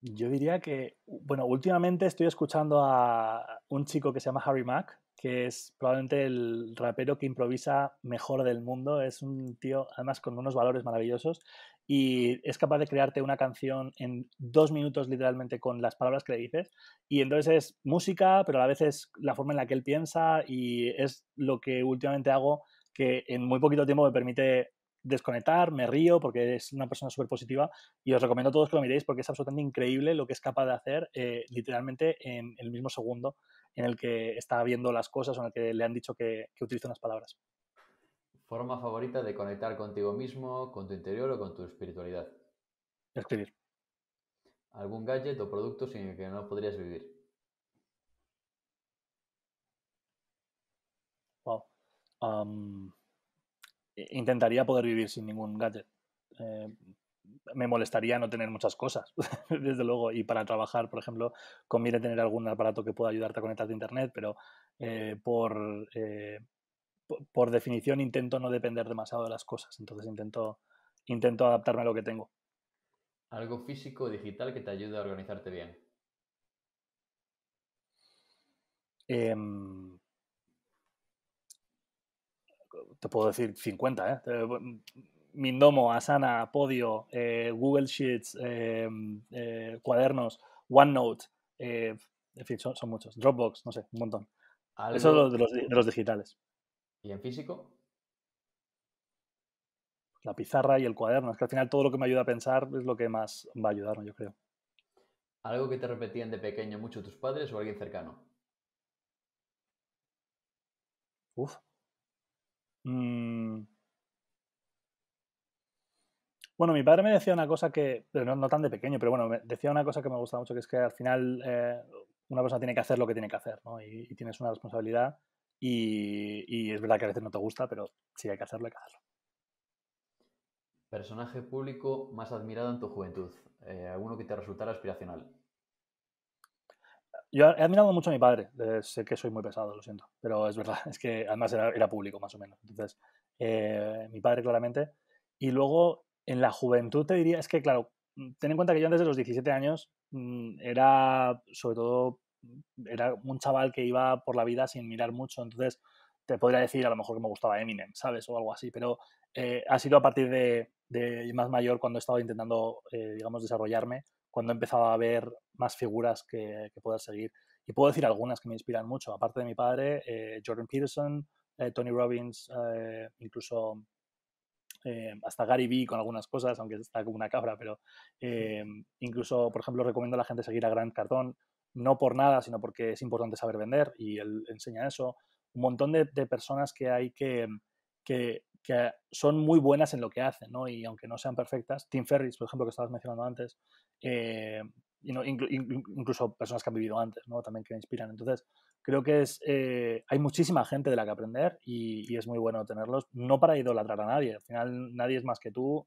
Yo diría que, bueno, últimamente estoy escuchando a un chico que se llama Harry Mack, que es probablemente el rapero que improvisa mejor del mundo. Es un tío, además, con unos valores maravillosos y es capaz de crearte una canción en dos minutos literalmente con las palabras que le dices. Y entonces es música, pero a la veces la forma en la que él piensa y es lo que últimamente hago que en muy poquito tiempo me permite desconectar, me río porque es una persona súper positiva y os recomiendo a todos que lo miréis porque es absolutamente increíble lo que es capaz de hacer eh, literalmente en el mismo segundo en el que está viendo las cosas o en el que le han dicho que, que utilice unas palabras. ¿Forma favorita de conectar contigo mismo, con tu interior o con tu espiritualidad? Escribir. ¿Algún gadget o producto sin el que no podrías vivir? Wow. Eh, intentaría poder vivir sin ningún gadget. Eh, me molestaría no tener muchas cosas, desde luego. Y para trabajar, por ejemplo, conviene tener algún aparato que pueda ayudarte a conectarte a Internet, pero eh, por, por, definición intento no depender demasiado de las cosas. Entonces intento, intento adaptarme a lo que tengo. Algo físico o digital que te ayude a organizarte bien. Em, te puedo decir 50, ¿eh? Mm, Mindomo, Asana, Podio, eh, Google Sheets, em, eh, cuadernos, OneNote, eh, en fin, son, muchos. Dropbox, no sé, un montón. Eso de los, digitales. ¿Y en físico? La pizarra y el cuaderno. Es que al final todo lo que me ayuda a pensar es lo que más va a ayudar, yo creo. ¿Algo que te repetían de pequeño mucho tus padres o alguien cercano? Uf, Mm. Bueno, mi padre me decía una cosa que, pero no, tan de pequeño, pero bueno, me decía una cosa que me gusta mucho, que es que al final eh, una persona tiene que hacer lo que tiene que hacer, ¿no? Y, tienes una responsabilidad y, es verdad que a veces no te gusta, pero si hay que hacerlo, hay que hacerlo. Personaje público más admirado en tu juventud, eh, alguno que te resultara aspiracional. Yo he admirado mucho a mi padre. sé que soy muy pesado, lo siento. Pero es verdad, es que además era, público, más o menos. Entonces, eh, mi padre, claramente. Y luego, en la juventud, te diría, es que, claro, mm, ten en cuenta que yo antes de los 17 años mm, era, sobre todo, mm, era un chaval que iba por la vida sin mirar mucho. Entonces, te podría decir a lo mejor que me gustaba Eminem, ¿sabes? O algo así. Pero eh, ha sido a partir de, de, más mayor cuando he estado intentando, eh, digamos, desarrollarme cuando empezaba a ver más figuras que, que seguir. Y puedo decir algunas que me inspiran mucho, aparte de mi padre, eh, Jordan Peterson, eh, Tony Robbins, eh, incluso hasta Gary Vee con algunas cosas, aunque está como una cabra, pero incluso, por ejemplo, recomiendo a la gente seguir a Grant Cardone, no por nada, sino porque es importante saber vender y él enseña eso. Un montón de, de personas que hay que, que que son muy buenas en lo que hacen, ¿no? Y aunque no sean perfectas, Tim Ferris, por ejemplo, que estabas mencionando antes, eh, incluso personas que han vivido antes, ¿no? También que inspiran. Entonces, creo que es, eh, hay muchísima gente de la que aprender y, es muy bueno tenerlos, no para idolatrar a nadie, al final nadie es más que tú,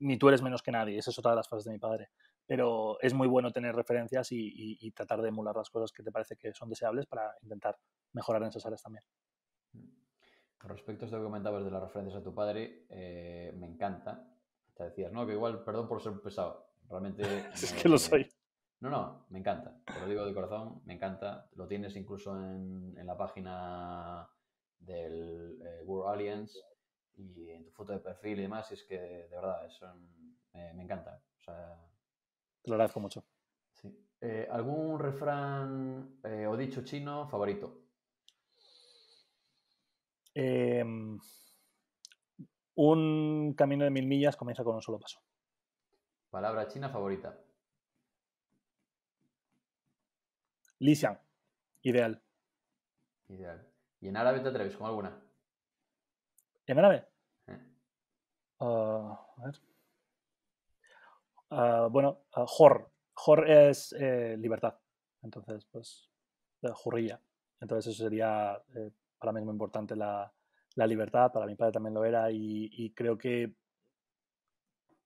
ni tú eres menos que nadie, esa es otra de las frases de mi padre, pero es muy bueno tener referencias y, y, tratar de emular las cosas que te parece que son deseables para intentar mejorar en esas áreas también. Respecto a esto que comentabas de las referencias a tu padre, eh, me encanta. Te decías, no, que igual, perdón por ser pesado. Realmente. es que lo soy. No, no, me encanta. Te lo digo de corazón, me encanta. Lo tienes incluso en, la página del eh, World Alliance y en tu foto de perfil y demás. es que, de verdad, eso me encanta. O lo agradezco mucho. Eh, ¿Algún refrán o dicho chino favorito? Em, un camino de mil millas comienza con un solo paso. Palabra china favorita. Li Ideal. Ideal. ¿Y en árabe te atreves con alguna? ¿En árabe? Eh. Ah, a ver. Ah, bueno, ah, Jor. Jor es eh, libertad. Entonces, pues, jurrilla. Entonces, eso sería eh, para mí es muy importante la, libertad, para mi padre también lo era y, creo que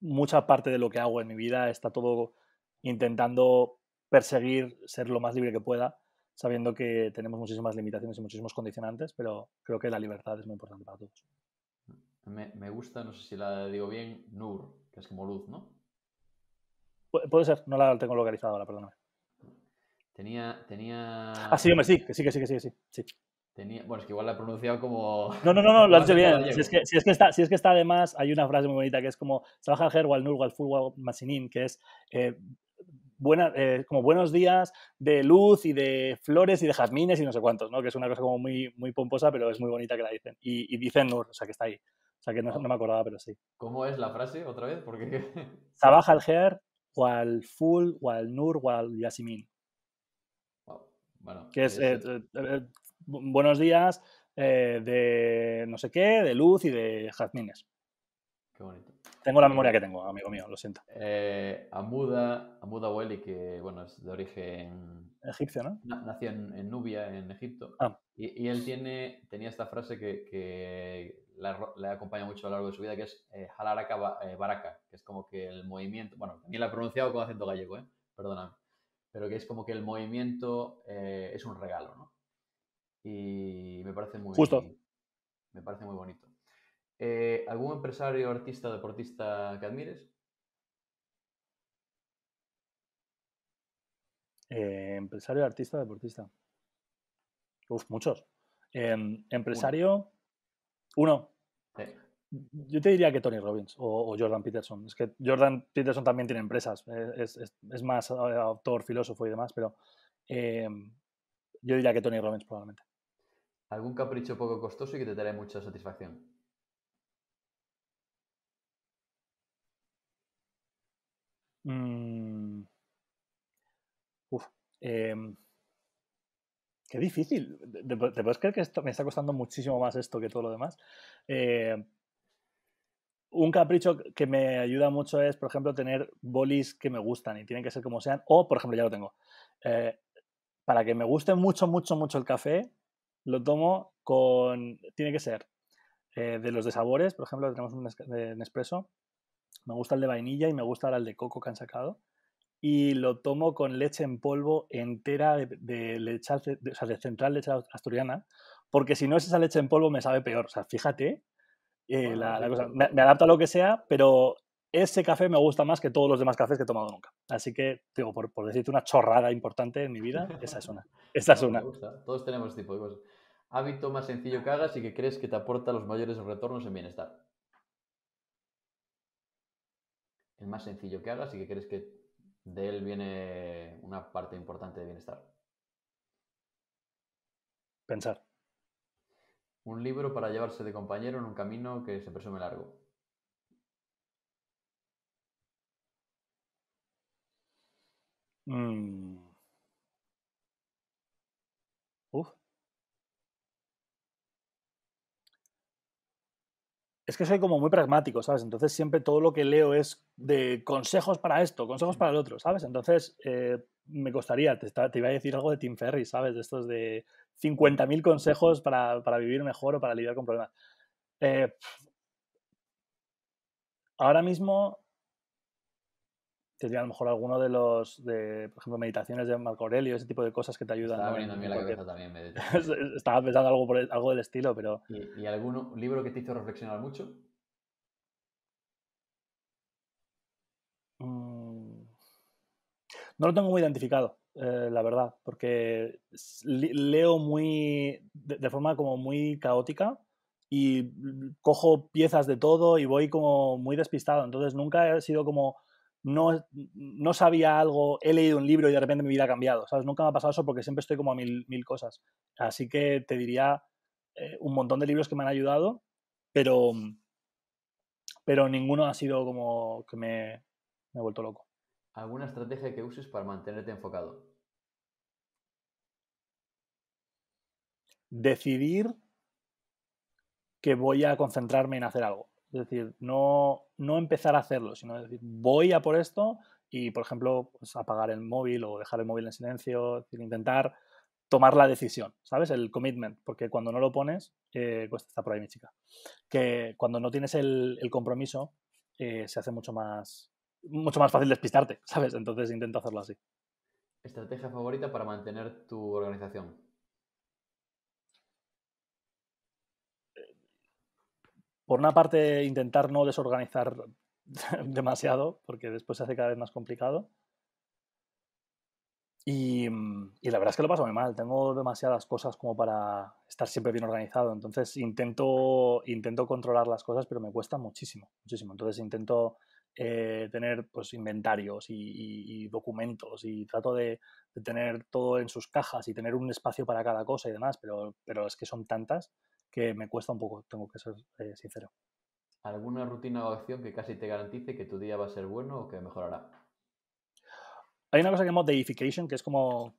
mucha parte de lo que hago en mi vida está todo intentando perseguir ser lo más libre que pueda, sabiendo que tenemos muchísimas limitaciones y muchísimos condicionantes, pero creo que la libertad es muy importante para todos. Me, gusta, no sé si la digo bien, Nur, que es como luz, ¿no? puede ser, no la tengo localizada ahora, perdóname. Tenía, tenía... Ah, sí, hombre, sí, que sí, que sí, que sí, sí bueno, es que igual la he pronunciado como... No, no, no, no lo has dicho bien. Si es, que, si es, que, está, además, hay una frase muy bonita que es como Sabah wal nur wal ful masinin, que es eh, eh, como buenos días de luz y de flores y de jazmines y no sé cuántos, ¿no? Que es una cosa como muy, muy pomposa, pero es muy bonita que la dicen. Y, dicen nur, o sea, que está ahí. O sea, que no, me acordaba, pero sí. ¿Cómo es la frase otra vez? Porque... al ger wal ful wal nur wal yasimin. Wow. Bueno, que es, eh, buenos días eh, de no sé qué, de luz y de jazmines. Qué bonito. Tengo la memoria que tengo, amigo mío, lo siento. Eh, Amuda, Amuda Weli, que bueno, es de origen egipcio, ¿no? Nació en, Nubia, en Egipto. Ah. Y, él tiene, tenía esta frase que, que le acompaña mucho a lo largo de su vida, que es eh, eh Baraka, que es como que el movimiento, bueno, ni la he pronunciado con acento gallego, ¿eh? perdóname, pero que es como que el movimiento es un regalo, ¿no? y me parece muy, Justo. Me parece muy bonito. Eh, ¿Algún empresario, artista, deportista que admires? Eh, empresario, artista, deportista. Uf, muchos. Em, empresario, uno. Yo te diría que Tony Robbins o, Jordan Peterson. Es que Jordan Peterson también tiene empresas. Eh, es más autor, filósofo y demás, pero em, yo diría que Tony Robbins probablemente algún capricho poco costoso y que te trae mucha satisfacción. Mm. Uf, em, qué difícil. ¿Te, puedes creer que me está costando muchísimo más esto que todo lo demás? Em, un capricho que me ayuda mucho es, por ejemplo, tener bolis que me gustan y tienen que ser como sean. O, por ejemplo, ya lo tengo. Eh, para que me guste mucho, mucho, mucho el café, lo tomo con, tiene que ser eh, de los de sabores, por ejemplo, tenemos un Nespresso, me gusta el de vainilla y me gusta el de coco que han sacado, y lo tomo con leche en polvo entera de, leche, de, o sea, de central leche asturiana, porque si no es esa leche en polvo me sabe peor, o sea, fíjate, eh, ah, Me, me, adapto a lo que sea, pero ese café me gusta más que todos los demás cafés que he tomado nunca. Así que, digo, por, decirte una chorrada importante en mi vida, esa es una. Esta es una. Todos tenemos este tipo de cosas. Hábito más sencillo que hagas y que crees que te aporta los mayores retornos en bienestar. El más sencillo que hagas y que crees que de él viene una parte importante de bienestar. Pensar. Un libro para llevarse de compañero en un camino que se presume largo. Mm. Es que soy como muy pragmático, ¿sabes? Entonces siempre todo lo que leo es de consejos para esto, consejos para el otro, ¿sabes? Entonces eh, me costaría, te, iba a decir algo de Tim Ferry, ¿sabes? De estos de 50.000 consejos para, vivir mejor o para lidiar con problemas. Eh, ahora mismo sería a lo mejor alguno de los, de, por ejemplo, meditaciones de Marco Aurelio, ese tipo de cosas que te ayudan. Estaba a la cabeza también Estaba pensando algo, por algo del estilo, pero... ¿Y, algún libro que te hizo reflexionar mucho? Mm. No lo tengo muy identificado, eh, la verdad, porque leo muy de, forma como muy caótica y cojo piezas de todo y voy como muy despistado. Entonces nunca he sido como no, no sabía algo, he leído un libro y de repente mi vida ha cambiado, ¿sabes? Nunca me ha pasado eso porque siempre estoy como a mil, mil cosas. Así que te diría eh, un montón de libros que me han ayudado, pero, pero ninguno ha sido como que me, me he vuelto loco. ¿Alguna estrategia que uses para mantenerte enfocado? Decidir que voy a concentrarme en hacer algo. Es decir, no, no empezar a hacerlo, sino decir, voy a por esto y, por ejemplo, pues, apagar el móvil o dejar el móvil en silencio, intentar tomar la decisión, ¿sabes? El commitment, porque cuando no lo pones, cuesta eh, está por ahí mi chica. Que cuando no tienes el, compromiso, eh, se hace mucho más, mucho más fácil despistarte, ¿sabes? Entonces intento hacerlo así. ¿Estrategia favorita para mantener tu organización? por una parte, intentar no desorganizar demasiado, porque después se hace cada vez más complicado. Y, la verdad es que lo paso muy mal. Tengo demasiadas cosas como para estar siempre bien organizado. Entonces intento, intento controlar las cosas, pero me cuesta muchísimo, muchísimo. Entonces intento eh, tener pues, inventarios y, documentos y trato de, de, tener todo en sus cajas y tener un espacio para cada cosa y demás, pero, pero es que son tantas que me cuesta un poco, tengo que ser eh, sincero. ¿Alguna rutina o acción que casi te garantice que tu día va a ser bueno o que mejorará? Hay una cosa que llamamos deification, que es como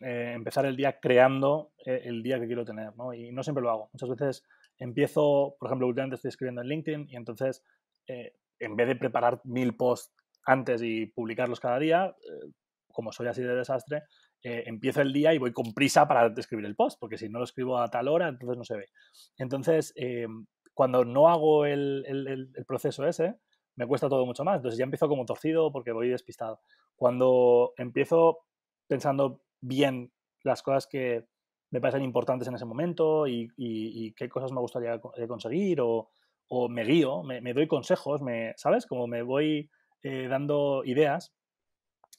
eh, empezar el día creando eh, el día que quiero tener, ¿no? Y no siempre lo hago. Muchas veces empiezo, por ejemplo, últimamente estoy escribiendo en LinkedIn y entonces, en vez de preparar mil posts antes y publicarlos cada día, como soy así de desastre, eh, empiezo el día y voy con prisa para escribir el post, porque si no lo escribo a tal hora, entonces no se ve. Entonces, eh, cuando no hago el, proceso ese, me cuesta todo mucho más. Entonces ya empiezo como torcido porque voy despistado. Cuando empiezo pensando bien las cosas que me parecen importantes en ese momento y, qué cosas me gustaría eh, conseguir o, me guío, me, doy consejos, me, ¿sabes? Como me voy dando ideas,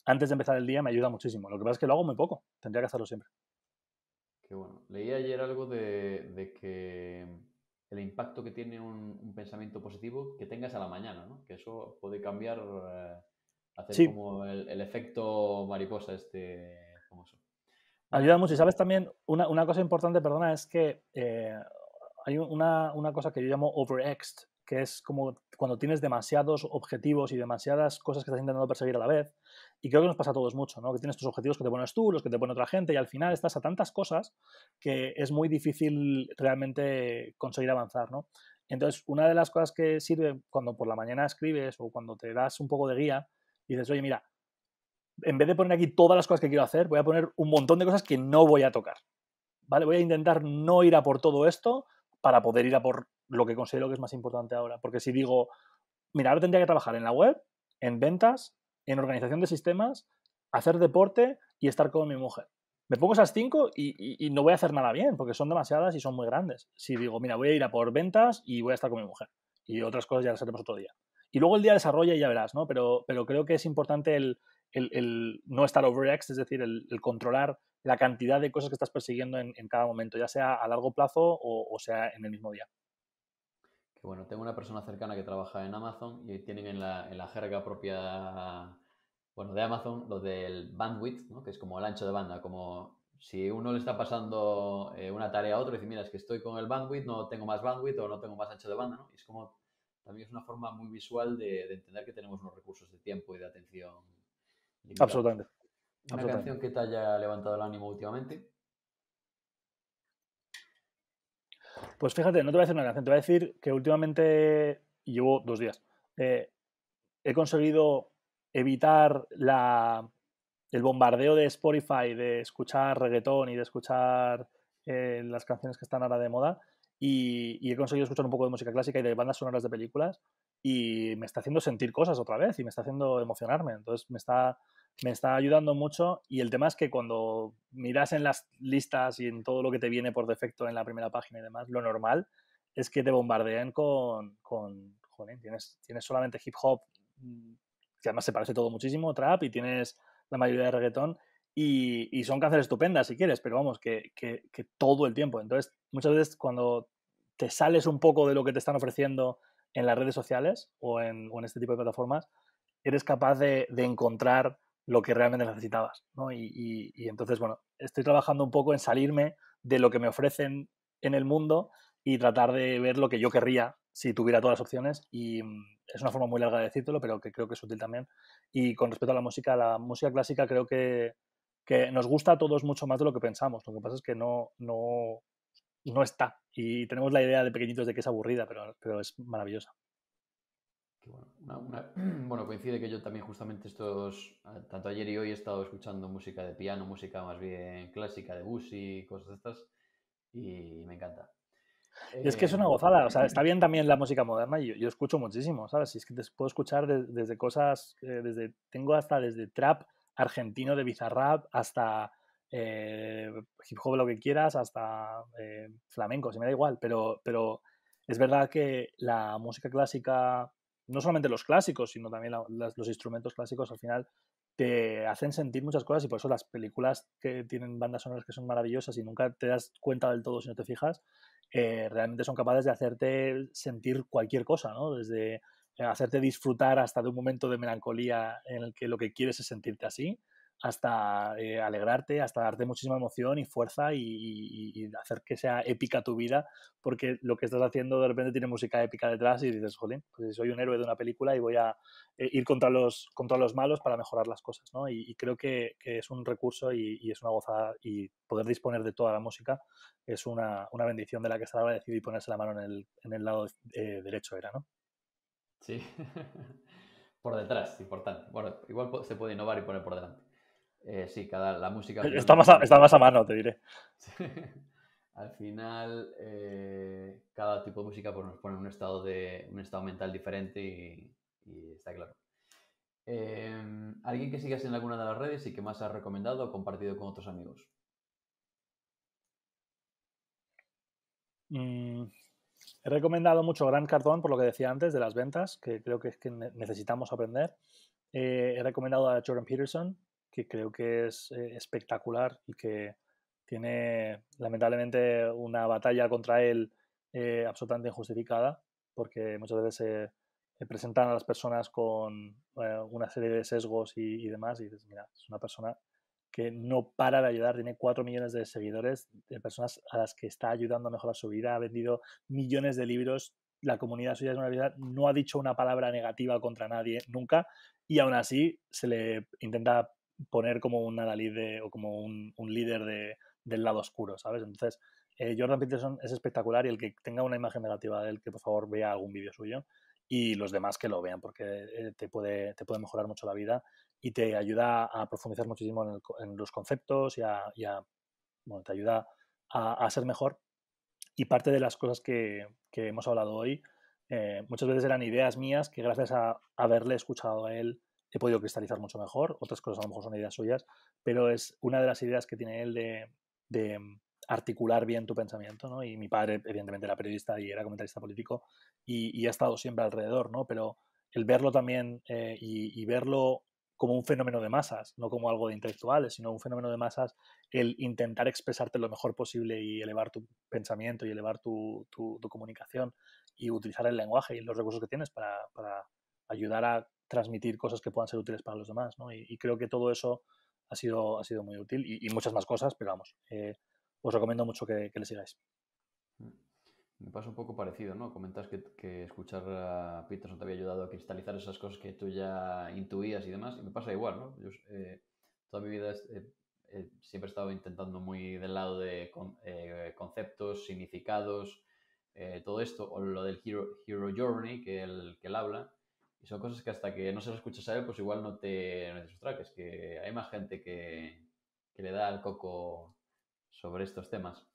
antes de empezar el día me ayuda muchísimo. Lo que pasa es que lo hago muy poco, tendría que hacerlo siempre. Qué bueno. Leí ayer algo de, que mm, el impacto que tiene un, pensamiento positivo que tengas a la mañana, ¿no? Que eso puede cambiar, eh, hacer como el, efecto mariposa este famoso. Ayuda mucho. Y sabes también, una, cosa importante, perdona, es que eh, hay una, cosa que yo llamo overexed, que es como cuando tienes demasiados objetivos y demasiadas cosas que estás intentando perseguir a la vez, y creo que nos pasa a todos mucho, ¿no? Que tienes tus objetivos que te pones tú, los que te pone otra gente, y al final estás a tantas cosas que es muy difícil realmente conseguir avanzar, ¿no? Entonces, una de las cosas que sirve cuando por la mañana escribes o cuando te das un poco de guía dices, oye, mira, en vez de poner aquí todas las cosas que quiero hacer, voy a poner un montón de cosas que no voy a tocar. ¿Vale? Voy a intentar no ir a por todo esto para poder ir a por lo que considero que es más importante ahora. Porque si digo, mira, ahora tendría que trabajar en la web, en ventas, en organización de sistemas, hacer deporte y estar con mi mujer. Me pongo esas cinco y, no voy a hacer nada bien, porque son demasiadas y son muy grandes. Si digo, mira, voy a ir a por ventas y voy a estar con mi mujer. Y otras cosas ya las haremos otro día. Y luego el día desarrolla y ya verás, ¿no? Pero, pero creo que es importante el, no estar overex es decir, el, controlar la cantidad de cosas que estás persiguiendo en, cada momento, ya sea a largo plazo o, sea en el mismo día. que bueno, tengo una persona cercana que trabaja en Amazon y tienen la, en la jerga propia bueno, de Amazon, lo del bandwidth, ¿no? que es como el ancho de banda, como si uno le está pasando eh, una tarea a otro, y dice, mira, es que estoy con el bandwidth, no tengo más bandwidth o no tengo más ancho de banda, ¿no? Y es como, también es una forma muy visual de, entender que tenemos unos recursos de tiempo y de atención. Absolutamente. ¿Una canción que te haya levantado el ánimo últimamente? Pues fíjate, no te voy a decir una canción, te voy a decir que últimamente, llevo dos días, eh, he conseguido evitar el bombardeo de Spotify, de escuchar reggaetón y de escuchar eh, las canciones que están ahora de moda. Y, he conseguido escuchar un poco de música clásica y de bandas sonoras de películas y me está haciendo sentir cosas otra vez y me está haciendo emocionarme. Entonces me está, me está ayudando mucho y el tema es que cuando miras en las listas y en todo lo que te viene por defecto en la primera página y demás, lo normal es que te bombardeen con, con joder, tienes, tienes solamente hip hop mm, que además se parece todo muchísimo, trap, y tienes la mayoría de reggaetón, y, son canciones estupendas si quieres, pero vamos, que, todo el tiempo. Entonces, muchas veces cuando te sales un poco de lo que te están ofreciendo en las redes sociales o en, este tipo de plataformas, eres capaz de, encontrar lo que realmente necesitabas. ¿no? Y, y, entonces, bueno, estoy trabajando un poco en salirme de lo que me ofrecen en el mundo y tratar de ver lo que yo querría si tuviera todas las opciones. Y, mm, es una forma muy larga de decírtelo, pero que creo que es útil también. Y con respecto a la música, la música clásica creo que, nos gusta a todos mucho más de lo que pensamos. Lo que pasa es que no, no, no está. Y tenemos la idea de pequeñitos de que es aburrida, pero, pero es maravillosa. Bueno, coincide que yo también justamente estos, tanto ayer y hoy he estado escuchando música de piano, música más bien clásica de y cosas estas, y me encanta. Es que es una eh, gozada, o sea, está bien también la música moderna y yo, escucho muchísimo, ¿sabes? es que te puedo escuchar desde cosas, eh, desde tengo hasta desde trap argentino de bizarrap hasta eh, hip hop lo que quieras, hasta flamenco, si me da igual, pero, pero es verdad que la música clásica, no solamente los clásicos, sino también los instrumentos clásicos al final que hacen sentir muchas cosas y por eso las películas que tienen bandas sonoras que son maravillosas y nunca te das cuenta del todo si no te fijas, eh, realmente son capaces de hacerte sentir cualquier cosa, ¿no? Desde eh, hacerte disfrutar hasta de un momento de melancolía en el que lo que quieres es sentirte así, hasta eh, alegrarte, hasta darte muchísima emoción y fuerza y, hacer que sea épica tu vida, porque lo que estás haciendo de repente tiene música épica detrás y dices, jolín, pues soy un héroe de una película y voy a eh, ir contra los, contra los malos para mejorar las cosas, ¿no? Y, creo que, que, es un recurso y, es una gozada y poder disponer de toda la música es una, una bendición de la que estar agradecido y ponerse la mano en el, en el lado eh, derecho era, ¿no? Sí. por detrás, importante. Bueno, igual se puede innovar y poner por delante. Eh, sí, cada, la música... Está más, a, mano, te diré. al final, eh, cada tipo de música pues, nos pone un estado, de, un estado mental diferente y, está claro. Em, ¿Alguien que sigas en alguna de las redes y que más has recomendado o compartido con otros amigos? Mm, he recomendado mucho Gran Cardón por lo que decía antes de las ventas, que creo que, es que necesitamos aprender. Eh, he recomendado a Jordan Peterson, que creo que es eh, espectacular y que tiene lamentablemente una batalla contra él eh, absolutamente injustificada, porque muchas veces se presentan a las personas con eh, una serie de sesgos y, demás, y dices, mira, es una persona que no para de ayudar, tiene 4 millones de seguidores, de personas a las que está ayudando a mejorar su vida, ha vendido millones de libros, la comunidad suya de una no ha dicho una palabra negativa contra nadie nunca y aún así se le intenta poner como un Adalid de, o como un, un líder de, del lado oscuro, ¿sabes? Entonces, eh, Jordan Peterson es espectacular y el que tenga una imagen negativa de él, que por favor vea algún vídeo suyo y los demás que lo vean, porque eh, te puede, te puede mejorar mucho la vida y te ayuda a profundizar muchísimo en, los conceptos y a, bueno, te ayuda a, a, ser mejor. Y parte de las cosas que, que hemos hablado hoy, eh, muchas veces eran ideas mías que gracias a haberle escuchado a él, he podido cristalizar mucho mejor, otras cosas a lo mejor son ideas suyas, pero es una de las ideas que tiene él de, mm, articular bien tu pensamiento, ¿no? Y mi padre, evidentemente, era periodista y era comentarista político y, ha estado siempre alrededor, ¿no? Pero el verlo también eh, y, verlo como un fenómeno de masas, no como algo de intelectuales, sino un fenómeno de masas, el intentar expresarte lo mejor posible y elevar tu pensamiento y elevar tu, comunicación y utilizar el lenguaje y los recursos que tienes para ayudar a transmitir cosas que puedan ser útiles para los demás, ¿no? Y, creo que todo eso ha sido, ha sido muy útil y, muchas más cosas, pero vamos, eh, os recomiendo mucho que, le sigáis. Mm. Me pasa un poco parecido, ¿no? Comentas que, escuchar a Peterson te había ayudado a cristalizar esas cosas que tú ya intuías y demás, y me pasa igual, ¿no? Yo, eh, toda mi vida eh, siempre he estado intentando muy del lado de conceptos, significados, todo esto, o lo del Hero, Journey que el que él habla, y son cosas que hasta que no se lo escuchas a él, pues igual no te, es que hay más gente que, le da al coco sobre estos temas.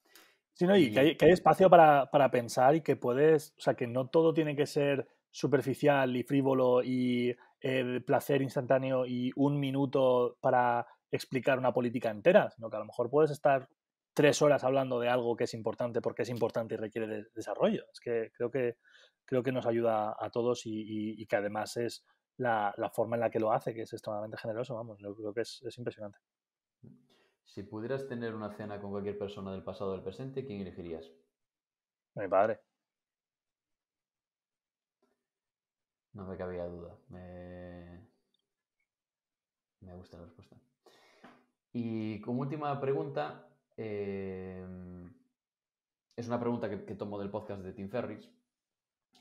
Sí, y, que, hay, espacio para, pensar y que puedes, o sea, que no todo tiene que ser superficial y frívolo y eh, placer instantáneo y un minuto para explicar una política entera, sino que a lo mejor puedes estar tres horas hablando de algo que es importante porque es importante y requiere desarrollo. Es que creo que, creo que nos ayuda a todos y, que además es la, forma en la que lo hace, que es extremadamente generoso, vamos, creo que es, impresionante. Si pudieras tener una cena con cualquier persona del pasado o del presente, ¿quién elegirías? Mi padre. No me cabía duda. Me, me gusta la respuesta. Y como última pregunta, Em, es una pregunta que, tomo del podcast de Tim Ferriss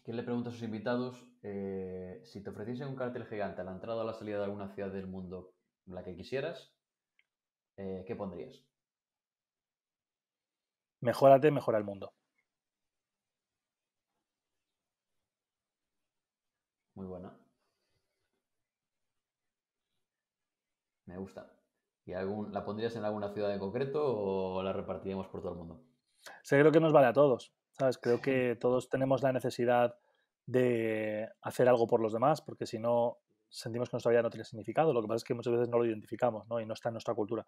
que le pregunta a sus invitados eh, si te ofreciesen un cartel gigante a la entrada o a la salida de alguna ciudad del mundo, la que quisieras, eh, ¿qué pondrías? Mejórate, mejora el mundo. Muy buena. Me gusta. ¿Y algún, la pondrías en alguna ciudad en concreto o la repartiríamos por todo el mundo? Sí, creo que nos vale a todos, ¿sabes? Creo que todos tenemos la necesidad de hacer algo por los demás, porque si no sentimos que nuestra vida no tiene significado. Lo que pasa es que muchas veces no lo identificamos y no está en nuestra cultura.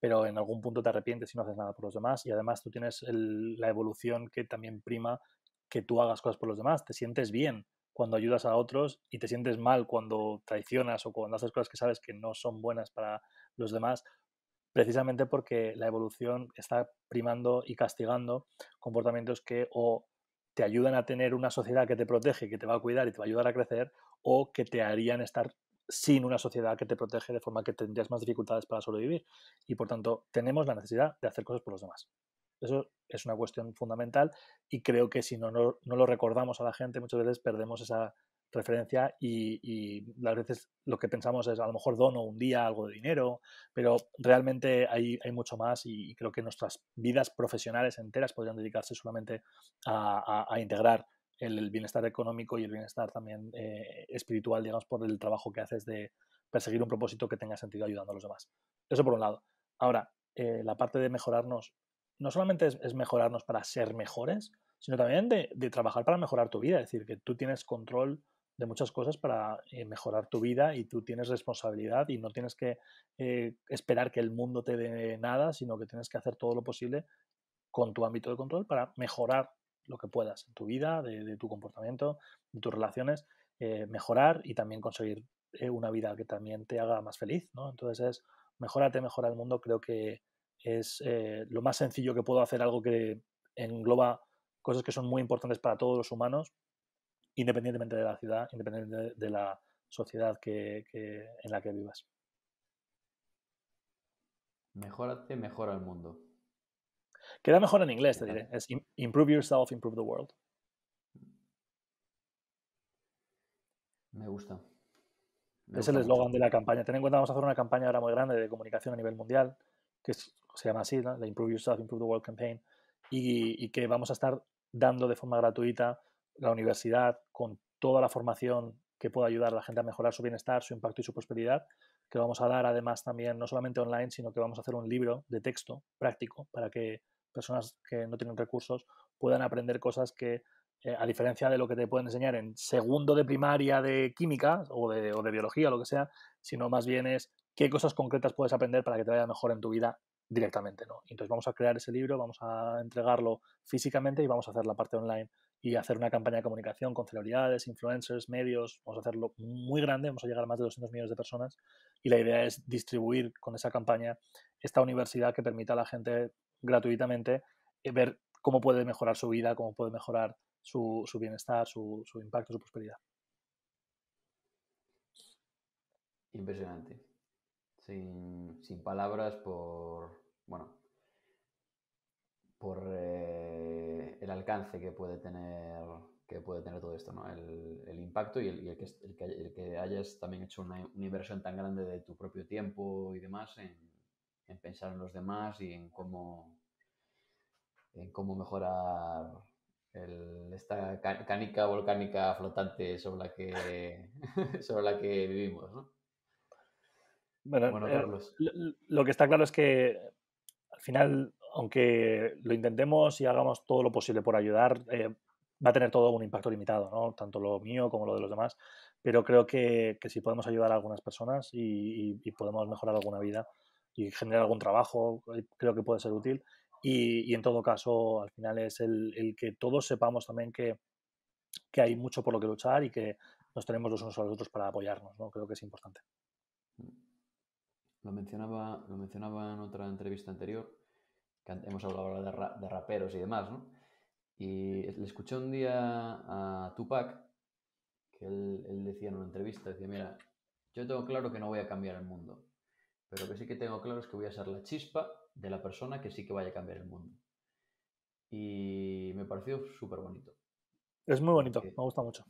Pero en algún punto te arrepientes si no haces nada por los demás y además tú tienes la evolución que también prima que tú hagas cosas por los demás. Te sientes bien cuando ayudas a otros y te sientes mal cuando traicionas o cuando haces cosas que sabes que no son buenas para, los demás, precisamente porque la evolución está primando y castigando comportamientos que o te ayudan a tener una sociedad que te protege, que te va a cuidar y te va a ayudar a crecer, o que te harían estar sin una sociedad que te protege de forma que tendrías más dificultades para sobrevivir. Y por tanto, tenemos la necesidad de hacer cosas por los demás. Eso es una cuestión fundamental y creo que si no, no lo recordamos a la gente, muchas veces perdemos esa referencia y, las veces lo que pensamos es a lo mejor dono un día algo de dinero, pero realmente hay, mucho más y, creo que nuestras vidas profesionales enteras podrían dedicarse solamente a, integrar el, bienestar económico y el bienestar también eh, espiritual, digamos, por el trabajo que haces de perseguir un propósito que tenga sentido ayudando a los demás. Eso por un lado. Ahora, eh, la parte de mejorarnos, no solamente es, mejorarnos para ser mejores, sino también de, de, trabajar para mejorar tu vida. Es decir, que tú tienes control de muchas cosas para eh, mejorar tu vida y tú tienes responsabilidad y no tienes que eh, esperar que el mundo te dé nada, sino que tienes que hacer todo lo posible con tu ámbito de control para mejorar lo que puedas en tu vida, de, tu comportamiento, de tus relaciones, eh, mejorar y también conseguir una vida que también te haga más feliz, ¿no? Entonces es, mejorate, mejora el mundo, creo que es lo más sencillo que puedo hacer, algo que engloba cosas que son muy importantes para todos los humanos independientemente de la ciudad, independientemente de la sociedad que, en la que vivas. Mejórate, mejora el mundo. Queda mejor en inglés, te diré. Es improve yourself, improve the world. Me gusta. es el eslogan de la campaña. Ten en cuenta, que vamos a hacer una campaña ahora muy grande de comunicación a nivel mundial, que se llama así, la Improve Yourself, Improve the World Campaign, y que vamos a estar dando de forma gratuita la universidad con toda la formación que pueda ayudar a la gente a mejorar su bienestar, su impacto y su prosperidad, que vamos a dar además también no solamente online, sino que vamos a hacer un libro de texto práctico para que personas que no tienen recursos puedan aprender cosas que, eh, a diferencia de lo que te pueden enseñar en segundo de primaria de química o de, o de biología o lo que sea, sino más bien es qué cosas concretas puedes aprender para que te vaya mejor en tu vida directamente. ¿no? Entonces vamos a crear ese libro, vamos a entregarlo físicamente y vamos a hacer la parte online y hacer una campaña de comunicación con celebridades, influencers, medios. Vamos a hacerlo muy grande, vamos a llegar a más de 200 millones de personas y la idea es distribuir con esa campaña esta universidad que permita a la gente gratuitamente eh, ver cómo puede mejorar su vida, cómo puede mejorar su, bienestar, su, impacto, su prosperidad. Impresionante. Sin, palabras por, bueno, por eh, el alcance que puede tener que puede tener todo esto, ¿no? El, impacto y, el, que, hayas también hecho una, inversión tan grande de tu propio tiempo y demás en, pensar en los demás y en cómo, en cómo mejorar esta canica volcánica flotante sobre la que, sobre la que vivimos, Bueno, eh, Carlos. lo que está claro es que al final aunque lo intentemos y hagamos todo lo posible por ayudar, eh, va a tener todo un impacto limitado, tanto lo mío como lo de los demás. Pero creo que, si podemos ayudar a algunas personas y, podemos mejorar alguna vida y generar algún trabajo, eh, creo que puede ser útil. Y, en todo caso, al final es el, que todos sepamos también que, hay mucho por lo que luchar y que nos tenemos los unos a los otros para apoyarnos. Creo que es importante. Mm. Lo mencionaba, lo mencionaba en otra entrevista anterior hemos hablado de, raperos y demás, ¿no? Y le escuché un día a Tupac, que él, decía en una entrevista, decía, mira, yo tengo claro que no voy a cambiar el mundo, pero que sí que tengo claro es que voy a ser la chispa de la persona que sí que vaya a cambiar el mundo. Y me pareció súper bonito. Es muy bonito, me gusta mucho.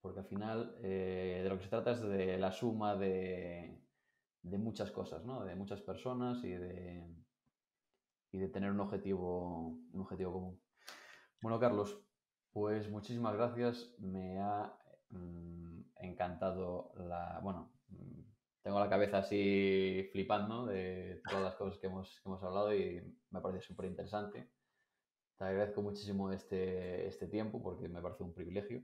Porque al final eh, de lo que se trata es de la suma de, de muchas cosas, ¿no? De muchas personas y de, y de tener un objetivo, un objetivo común. Bueno, Carlos, pues muchísimas gracias. Me ha mm, encantado la. Bueno, mm, tengo la cabeza así flipando de todas las cosas que hemos, hablado y me parece súper interesante. Te agradezco muchísimo este, este tiempo porque me parece un privilegio.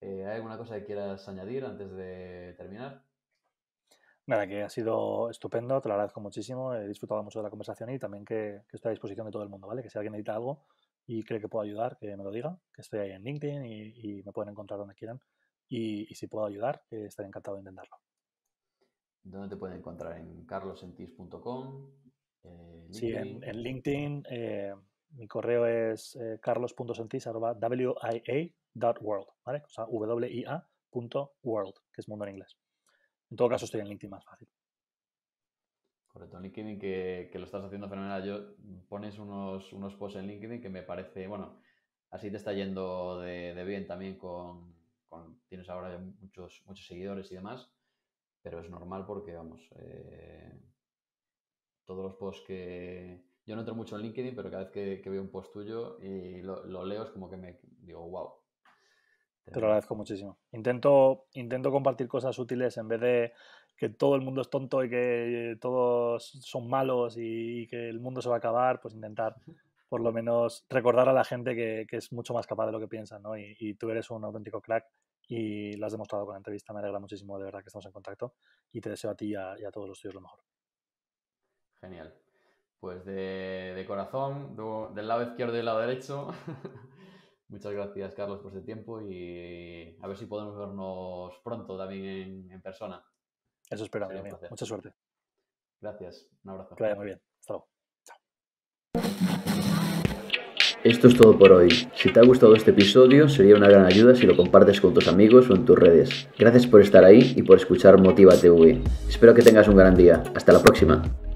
Eh, ¿Hay alguna cosa que quieras añadir antes de terminar? Nada, que ha sido estupendo, te lo agradezco muchísimo, he disfrutado mucho de la conversación y también que, que, estoy a disposición de todo el mundo, ¿vale? Que si alguien necesita algo y cree que puedo ayudar, que me lo diga, que estoy ahí en LinkedIn y, me pueden encontrar donde quieran y, si puedo ayudar, estaré encantado de intentarlo. ¿Dónde te pueden encontrar? ¿En carlosentis.com? Eh, sí, en, LinkedIn. Eh, mi correo es eh, carlos.sentis.wia.world, ¿vale? O sea, w que es mundo en inglés. En todo caso, estoy en LinkedIn más fácil. Correcto, en LinkedIn que, lo estás haciendo fenomenal. Yo mm, pones unos, unos posts en LinkedIn que me parece, bueno, así te está yendo de, bien también con, tienes ahora muchos, muchos seguidores y demás, pero es normal porque, vamos, eh, todos los posts que... Yo no entro mucho en LinkedIn, pero cada vez que, veo un post tuyo y lo, lo leo es como que me digo, wow, te lo agradezco muchísimo. Intento, intento compartir cosas útiles en vez de que todo el mundo es tonto y que todos son malos y, que el mundo se va a acabar, pues intentar por lo menos recordar a la gente que, es mucho más capaz de lo que piensan, ¿no? Y, tú eres un auténtico crack y lo has demostrado con la entrevista. Me alegra muchísimo, de verdad, que estamos en contacto y te deseo a ti y a, todos los tuyos lo mejor. Genial. Pues de, corazón, del lado izquierdo y del lado derecho. Muchas gracias, Carlos, por este tiempo y a ver si podemos vernos pronto también en, persona. Eso esperamos. Mucha suerte. Gracias. Un abrazo. Claro, muy bien. Hasta luego. Chao. Esto es todo por hoy. Si te ha gustado este episodio, sería una gran ayuda si lo compartes con tus amigos o en tus redes. Gracias por estar ahí y por escuchar Motiva TV. Espero que tengas un gran día. Hasta la próxima.